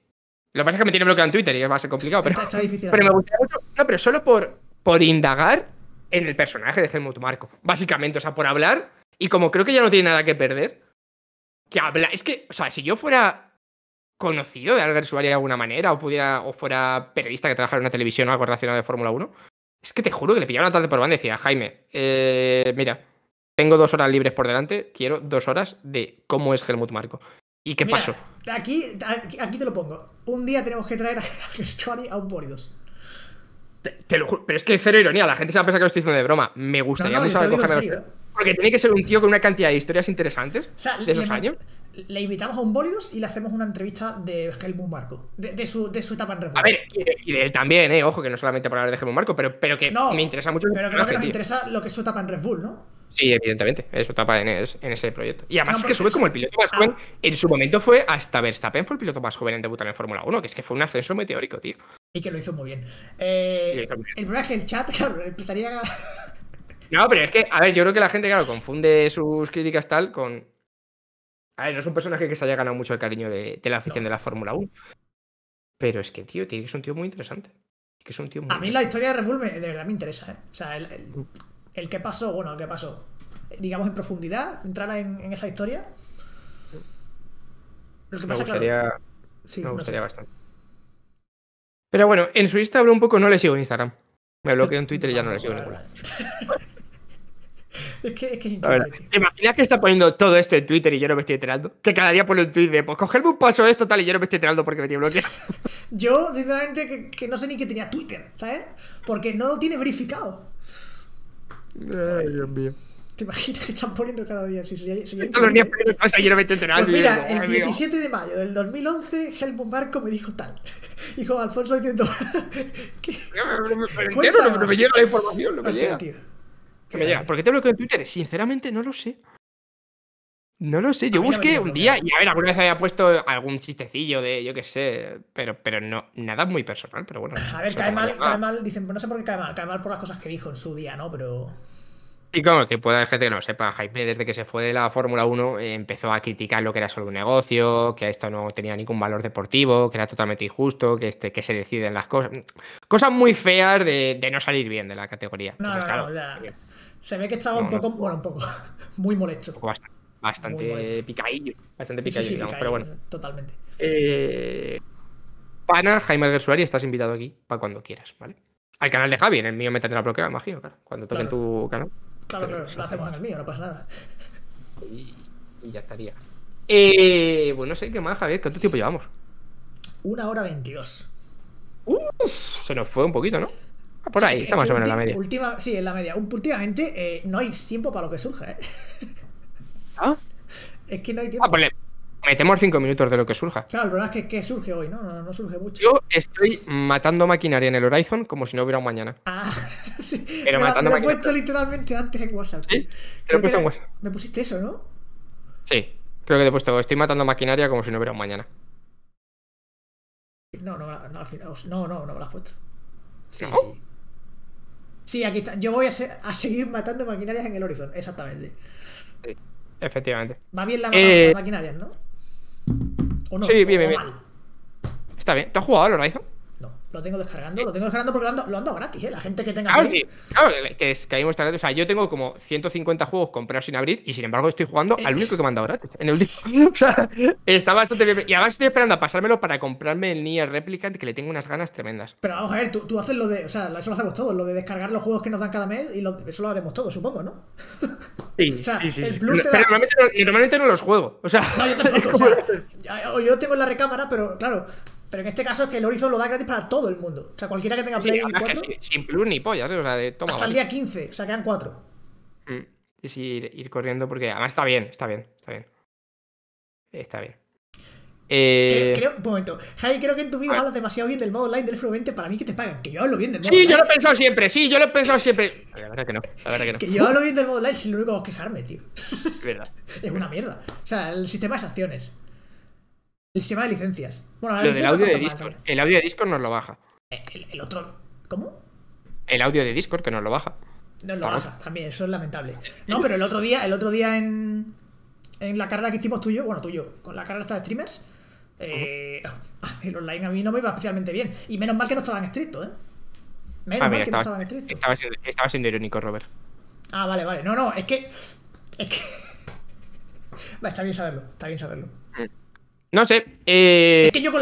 Lo que pasa es que me tiene bloqueado en Twitter y va a complicado, pero, me gustaría mucho. No, pero solo por, por indagar en el personaje de Helmut Marco. Básicamente, o sea, por hablar. Y como creo que ya no tiene nada que perder, que habla. Es que, o sea, si yo fuera conocido de Albert Suárez de alguna manera, o pudiera, o fuera periodista que trabajara en una televisión o algo relacionado de Fórmula 1, es que te juro que le pillaba una tarde por banda y decía, Jaime, eh, mira, tengo dos horas libres por delante, quiero dos horas de cómo es Helmut Marco. ¿Y qué pasó? Aquí, aquí, te lo pongo. Un día tenemos que traer a *laughs* Story a un bólidos. Te, lo pero es que cero ironía, la gente se va a pensar que lo estoy haciendo de broma. Me gustaría Porque tiene que ser un tío con una cantidad de historias interesantes de esos años. Le invitamos a un Bólidos y le hacemos una entrevista de Helmut Marco, de, su, de su, etapa en Bull. A ver, y de, él también, eh, ojo, que no solamente para hablar de Helmut Marco, pero, pero que me interesa mucho. Pero creo que nos interesa lo que es su etapa en Red Bull, ¿no? Sí, evidentemente, eso su en, ese proyecto. Y además es que sube como el piloto más ah. joven. En su momento fue hasta Verstappen, fue el piloto más joven en debutar en Fórmula 1, que es que fue un ascenso meteórico, tío. Y que lo hizo muy bien. Eh, el problema es que el chat, *laughs* claro, empezaría *laughs* No, pero es que, a ver, yo creo que la gente, claro, confunde sus críticas tal con. A ver, no es un personaje que se haya ganado mucho el cariño de, la afición de la Fórmula 1. Pero es que, tío, tiene que ser un tío muy interesante. Que es un tío a mí la historia de Red me, de verdad me interesa, ¿eh? O sea, el mm el que pasó, bueno, el que pasó, digamos en profundidad, entrar en, esa historia. Lo que pasa, gustaría, claro, sí, me gustaría bastante. Pero bueno, en su Insta hablo un poco, no le sigo en Instagram. Me bloqueo en Twitter y ya no, le sigo en ninguna. *laughs* Es que, es ¿Te imaginas que está poniendo todo esto en Twitter y yo no me estoy enterando? Que cada día pone un tweet de, pues cogerme un paso de esto tal y yo no me estoy enterando porque me tiene bloqueado. *laughs* yo, sinceramente, que, que, no sé ni que tenía Twitter, ¿sabes? Porque no lo tiene verificado. Ay, Dios mío. ¿Te imaginas que están poniendo cada día? Si, si, me Mira, el 17 de mayo del 2011, Helmut Marco me dijo tal. Dijo Alfonso diciendo. ¿Qué? No, me no, me llega la información, me me llega. ¿Por qué te bloqueo en Twitter? Sinceramente, no lo sé. No lo sé, yo busqué un día y a ver, alguna vez había puesto algún chistecillo de, yo qué sé, pero, pero no, nada muy personal, pero bueno. A ver, cae mal, cae mal, dicen, no sé por qué cae mal, cae mal por las cosas que dijo en su día, ¿no? Pero... Y como que pueda haber gente que no sepa, Jaime desde que se fue de la Fórmula 1 eh, empezó a criticar lo que era solo un negocio, que esto no tenía ningún valor deportivo, que era totalmente injusto, que, este, que se deciden las cosas. Cosas muy feas de, no salir bien de la categoría. No, no, claro, no, ya. Eh, se ve que estaba un poco, bueno, un poco, *laughs* muy molesto. bastante bastante picadillo. Bastante picadillo, pero bueno. Totalmente. Eh, Pana, Jaime Gersuari, estás invitado aquí para cuando quieras, ¿vale? Al canal de Javi, en el mío me tendrá bloqueado imagino, claro. Cuando toquen en tu canal. Claro, pero, claro, lo hacemos en el mío, no pasa nada. Y, ya estaría. Eh, bueno, pues sé qué más, Javier. ¿Cuánto tiempo llevamos? Una hora veintidós. Uf, se nos fue un poquito, ¿no? Por ahí, Estamos más o menos en la media. Última, sí, en la media. Últimamente eh, no hay tiempo para lo que surja, ¿eh? ¿Ah? Es que no hay ah, tiempo. Ah, metemos cinco minutos de lo que surja. Claro, el problema es que, que surge hoy, ¿no? ¿no? No, surge mucho. Yo estoy matando maquinaria en el Horizon como si no hubiera un mañana. Ah, *laughs* Pero me matando maquinaria. me Lo he puesto literalmente antes en WhatsApp. ¿Sí? Te lo en WhatsApp. Me pusiste eso, ¿no? Sí, creo que te he puesto. Estoy matando maquinaria como si no hubiera un mañana. No, no, no, no, no, no me lo has puesto. Sí, sí. Sí, aquí está. Yo voy a, seguir matando maquinarias en el Horizon, exactamente. Sí. Efectivamente. Va bien eh, la, maquinaria, ¿no? ¿O ¿no? Sí, bien, bien. Está bien. ¿Tú has jugado al Horizon? Lo tengo descargando, eh. lo tengo descargando porque lo ando, lo ando gratis, ¿eh? La gente que tenga. Claro, claro que, es, que ahí gratis. O sea, yo tengo como 150 juegos comprados sin abrir y sin embargo estoy jugando al eh. único que me han dado gratis. En el *laughs* o sea, está bastante bien. Y además estoy esperando a pasármelo para comprarme el Nier Replicant, que le tengo unas ganas tremendas. Pero vamos a ver, tú, tú haces lo de. O sea, eso lo hacemos todos, lo de descargar los juegos que nos dan cada mes y eso lo haremos todos, supongo, ¿no? Sí, *laughs* sí, sí, el normalmente, no, los juego. O sea, yo *laughs* o, sea, yo tengo en la recámara, pero claro, pero en este caso es que el Horizon lo da gratis para todo el mundo. O sea, cualquiera que tenga Play sin plus ni pollas, ¿eh? o sea, de toma. Hasta el día 15, o sea, quedan 4. Mm, y si ir, corriendo porque además está bien, está bien, está bien. Eh, está bien. Eh... Creo, un momento, Jai, creo que en tu vídeo hablas demasiado bien del modo online del f 20 para mí que te pagan. Que yo hablo bien del modo Sí, yo lo he pensado siempre, sí, yo lo he pensado siempre. La verdad que no, la verdad que no. Que yo hablo bien del modo online sin lo único que quejarme, tío. Es verdad. *laughs* es una mierda. O sea, el sistema de sanciones. El sistema de licencias. Bueno, audio de Discord. el audio de Discord nos lo baja. Eh, el, otro. ¿Cómo? El audio de Discord que nos lo baja. Nos lo baja, también, eso es lamentable. No, pero el otro día, el otro día en. En la carrera que hicimos tú y yo, bueno, tuyo con la carrera de streamers, eh, *laughs* el online a mí no me iba especialmente bien. Y menos mal que no estaban estrictos, ¿eh? Menos mal que no estaban estrictos. Estaba siendo, estaba siendo irónico, Robert. Ah, vale, vale. No, no, es que. Es que. *laughs* está bien saberlo, está bien saberlo. No sé. Eh, es que yo eh,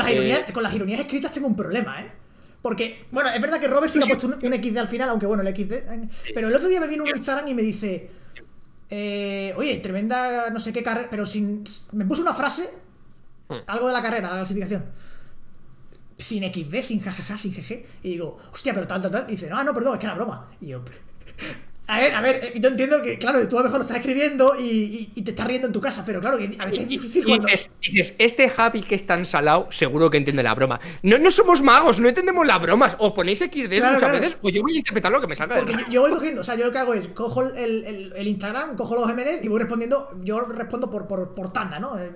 con las, ironías, escritas tengo un problema, ¿eh? Porque, bueno, es verdad que Robert sí, me ha puesto un, XD al final, aunque bueno, el XD. Eh, pero el otro día me vino un Instagram y me dice. Eh, oye, tremenda no sé qué carrera. Pero sin. Me puso una frase. Hmm. Algo de la carrera, de la clasificación. Sin XD, sin jajaja, sin jeje. Y digo, hostia, pero tal, tal, tal. Y dice, ah, no, perdón, es que era broma. Y yo. A ver, a ver, eh, yo entiendo que, claro, tú a lo mejor lo estás escribiendo y, te estás riendo en tu casa, pero claro, a veces es difícil cuando... Dices, dices, este Javi que es tan salado, seguro que entiende la broma. No, no somos magos, no entendemos las bromas. O ponéis XD muchas veces, o pues yo voy a interpretar lo que me salga de la yo, voy cogiendo, o sea, yo lo que hago es, cojo el, Instagram, cojo los MD y voy respondiendo, yo respondo por, por, por tanda, ¿no? Eh,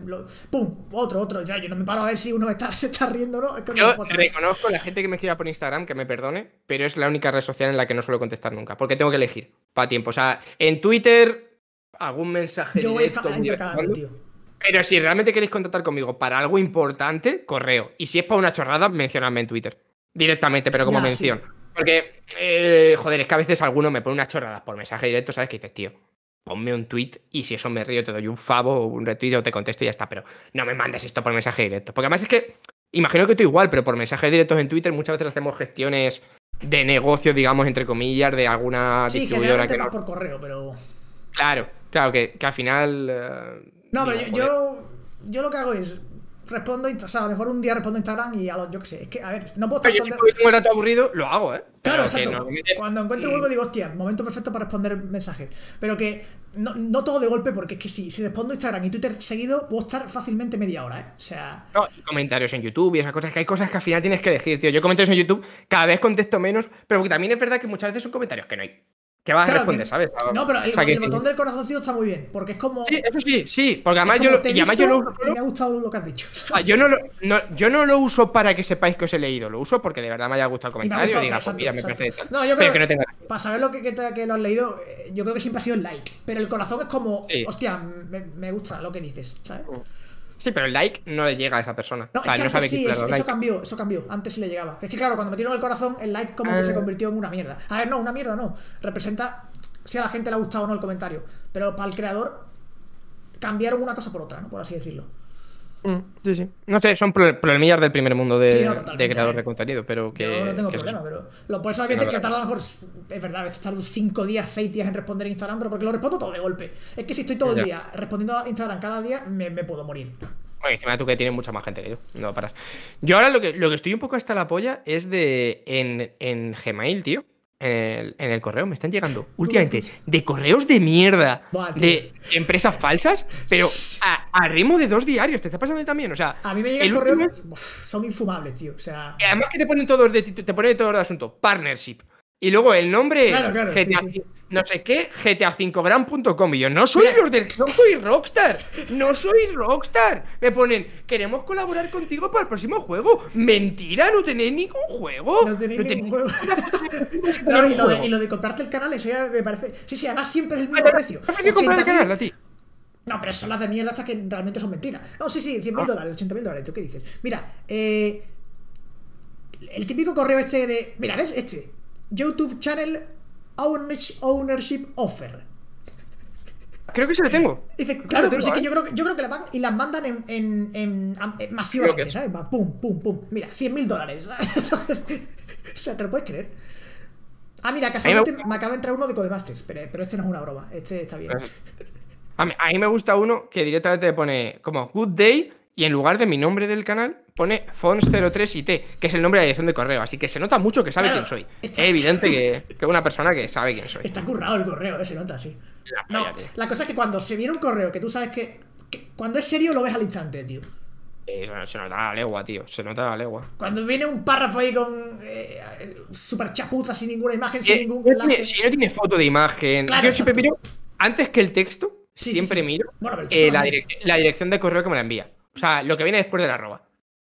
pum, otro, otro, ya, yo no me paro a ver si uno está, *laughs* se está riendo o no. Es que yo no reconozco a la gente que me escriba por Instagram, que me perdone, pero es la única red social en la que no suelo contestar nunca, porque tengo que elegir a tiempo. O sea, en Twitter, algún mensaje. directo, Pero si realmente queréis contactar conmigo para algo importante, correo. Y si es para una chorrada, mencionadme en Twitter. Directamente, pero como mención. Porque, eh, joder, es que a veces alguno me pone unas chorradas por mensaje directo, ¿sabes? Que dices, tío, ponme un tweet y si eso me río, te doy un favo, un retweet o te contesto y ya está. Pero no me mandes esto por mensaje directo. Porque además es que, imagino que tú igual, pero por mensajes directos en Twitter muchas veces hacemos gestiones de negocio, digamos, entre comillas, de alguna distribuidora que. No... por correo, pero. Claro, claro, que, al final. Eh, no, pero yo, yo, lo que hago es respondo, o sea, a lo mejor un día respondo Instagram y a los, yo qué sé, es que, a ver, no puedo... estar yo si de... aburrido, lo hago, ¿eh? Claro, exacto. Cuando encuentro hueco digo, hostia, momento perfecto para responder mensajes. Pero que no, todo de golpe, porque es que si, si respondo Instagram y Twitter seguido, puedo estar fácilmente media hora, ¿eh? O sea... No, comentarios en YouTube y esas cosas, que hay cosas que al final tienes que decir, tío. Yo comentarios en YouTube cada vez contesto menos, pero porque también es verdad que muchas veces son comentarios que no hay que vas a responder, ¿sabes? No, pero el, botón del corazoncito está muy bien, porque es como. Sí, eso sí, sí, porque además, yo, lo, además yo lo uso. Me ha gustado lo que has dicho. *laughs* Ah, yo, no lo, no, yo no lo uso para que sepáis que os he leído, lo uso porque de verdad me haya gustado el comentario y, diga, pues mira, me parece. No, yo creo que no tenga. Para saber lo que, que, te, que, lo has leído, eh, yo creo que siempre ha sido el like, pero el corazón es como, hostia, me, me, gusta lo que dices, ¿sabes? Mm. Sí, pero el like no le llega a esa persona. No, o eso, cambió, eso cambió. Antes sí le llegaba. Es que claro, cuando metieron el corazón, el like como que se ah. convirtió en una mierda. A ver, no, una mierda no. Representa si a la gente le ha gustado o no el comentario. Pero para el creador cambiaron una cosa por otra, ¿no? Por así decirlo. Mm, no sé, son problemillas del primer mundo de, de creador de contenido, pero que. no tengo problema, pero. Lo puedes saber que tarda a lo mejor. Es verdad, a veces 5 días, 6 días en responder a Instagram, pero porque lo respondo todo de golpe. Es que si estoy todo el día respondiendo a Instagram cada día, me, puedo morir. Bueno, encima tú que tienes mucha más gente que yo. No para Yo ahora lo que, lo que estoy un poco hasta la polla es de. En, en Gmail, tío en el correo me están llegando últimamente de correos de mierda, de empresas falsas, pero a, ritmo de dos diarios. ¿Te está pasando también? O sea, a mí me llegan correos, son infumables, tío. O sea... además que te ponen todos de, te ponen todo el asunto, partnership. Y luego el nombre claro, no sé qué, gta5gran.com. Y yo, no soy los del. No soy Rockstar. No soy Rockstar. Me ponen, queremos colaborar contigo para el próximo juego. Mentira, no tenéis ningún juego. No tenéis ningún juego. *laughs* y, lo de, y, lo de, comprarte el canal, eso ya me parece. Sí, sí, además siempre es el mismo precio. Prefiero el canal No, pero son las de mierda hasta que realmente son mentiras. No, sí, sí, 100 mil ah. dólares, 80 mil dólares. ¿Tú qué dices? Mira, eh, el típico correo este de. Mira, ¿ves? Este. YouTube channel Ownership Offer. Creo que se lo tengo. claro, pero que ¿eh? yo creo que, yo creo que la van y las mandan en, en, en, eh, masivamente, ¿sabes? pum, pum, pum. Mira, 100 mil dólares. *laughs* o sea, ¿te lo puedes creer? Ah, mira, casualmente me... acaba de entrar uno de Codemasters, pero, pero este no es una broma, este está bien. Pues, a mí, a mí me gusta uno que directamente pone como Good Day y en lugar de mi nombre del canal pone Fons03IT, que es el nombre de la dirección de correo. Así que se nota mucho que sabe quién soy. Es evidente que, que una persona que sabe quién soy. Está currado el correo, eh, se nota, sí. La, no, la cosa es que cuando se viene un correo que tú sabes que, cuando es serio lo ves al instante, tío. Eh, se nota la legua, tío. Se nota la legua. Cuando viene un párrafo ahí con eh, super chapuza, sin ninguna imagen, sin ningún. si no tiene foto de imagen. yo siempre miro, antes que el texto, siempre miro la, dirección de correo que me la envía. O sea, lo que viene después de la arroba.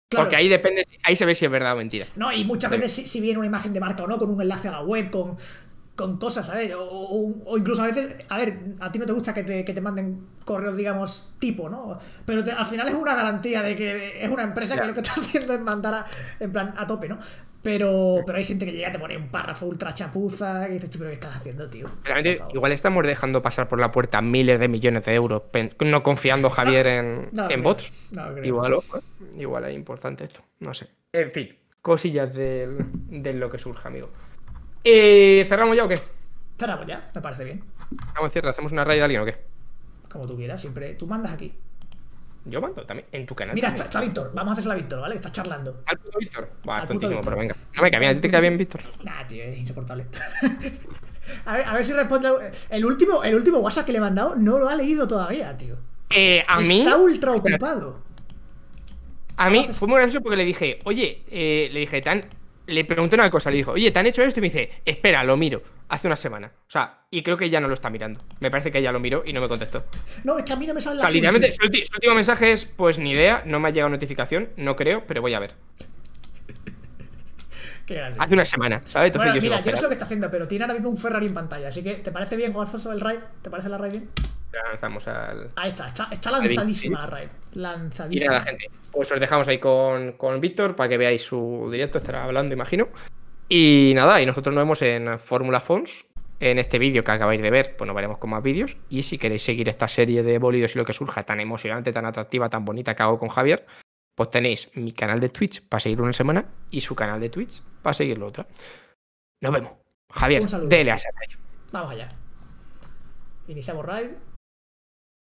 Porque ahí depende, ahí se ve si es verdad o mentira. No, y muchas veces si, viene una imagen de marca o no, con un enlace a la web, con, con cosas, a O, o, incluso a veces, a ver, a ti no te gusta que te, manden correos, digamos, tipo, ¿no? Pero al final es una garantía de que es una empresa que lo que está *laughs* haciendo es mandar a, en plan a tope, ¿no? Pero, hay gente que llega te pone un párrafo ultra chapuza Y dices, pero ¿qué estás haciendo, tío? igual estamos dejando pasar por la puerta miles de millones de euros, no confiando, Javier, en, bots. igual, igual es importante esto, no sé. En fin, cosillas de, lo que surja, amigo. Eh, ¿Cerramos ya o qué? Cerramos ya, me parece bien. Vamos, cierra, ¿hacemos una raid de alguien o qué? Como tú quieras, siempre. Tú mandas aquí. Yo mando también en tu canal. Mira, está, Víctor. Vamos a hacerse la Víctor, ¿vale? Estás charlando. Al puto Víctor. Va, es tontísimo, pero venga. No me mira, ¿te queda bien, Víctor? Nah, tío, es insoportable. *laughs* a, ver, a ver si responde. El último, el último WhatsApp que le he mandado no lo ha leído todavía, tío. Eh, a mí. Está ultra ocupado. A mí fue muy gracioso porque le dije, oye, eh, le dije, tan le pregunté una cosa, le dijo, oye, ¿te han hecho esto? Y me dice, espera, lo miro. Hace una semana. O sea, y creo que ya no lo está mirando. Me parece que ya lo miró y no me contestó. No, es que a mí no me sale la. O su, último mensaje es, pues ni idea, no me ha llegado notificación, no creo, pero voy a ver. *laughs* Qué grande. Hace una semana, ¿sabes? Entonces bueno, yo mira, yo no sé lo que está haciendo, pero tiene ahora mismo un Ferrari en pantalla. Así que, ¿te parece bien con Alfonso del Raid? ¿Te parece la Raid bien? Lanzamos al. Ahí está, está, lanzadísima la Raid. Lanzadísima. Mira la gente. Pues os dejamos ahí con, Víctor para que veáis su directo, estará hablando, imagino. Y nada, y nosotros nos vemos en Fórmula Fons. En este vídeo que acabáis de ver, pues nos veremos con más vídeos. Y si queréis seguir esta serie de bolidos y lo que surja tan emocionante, tan atractiva, tan bonita que hago con Javier, pues tenéis mi canal de Twitch para seguirlo una semana y su canal de Twitch para seguirlo otra. Nos vemos. Javier, dele a Vamos allá. Iniciamos raid.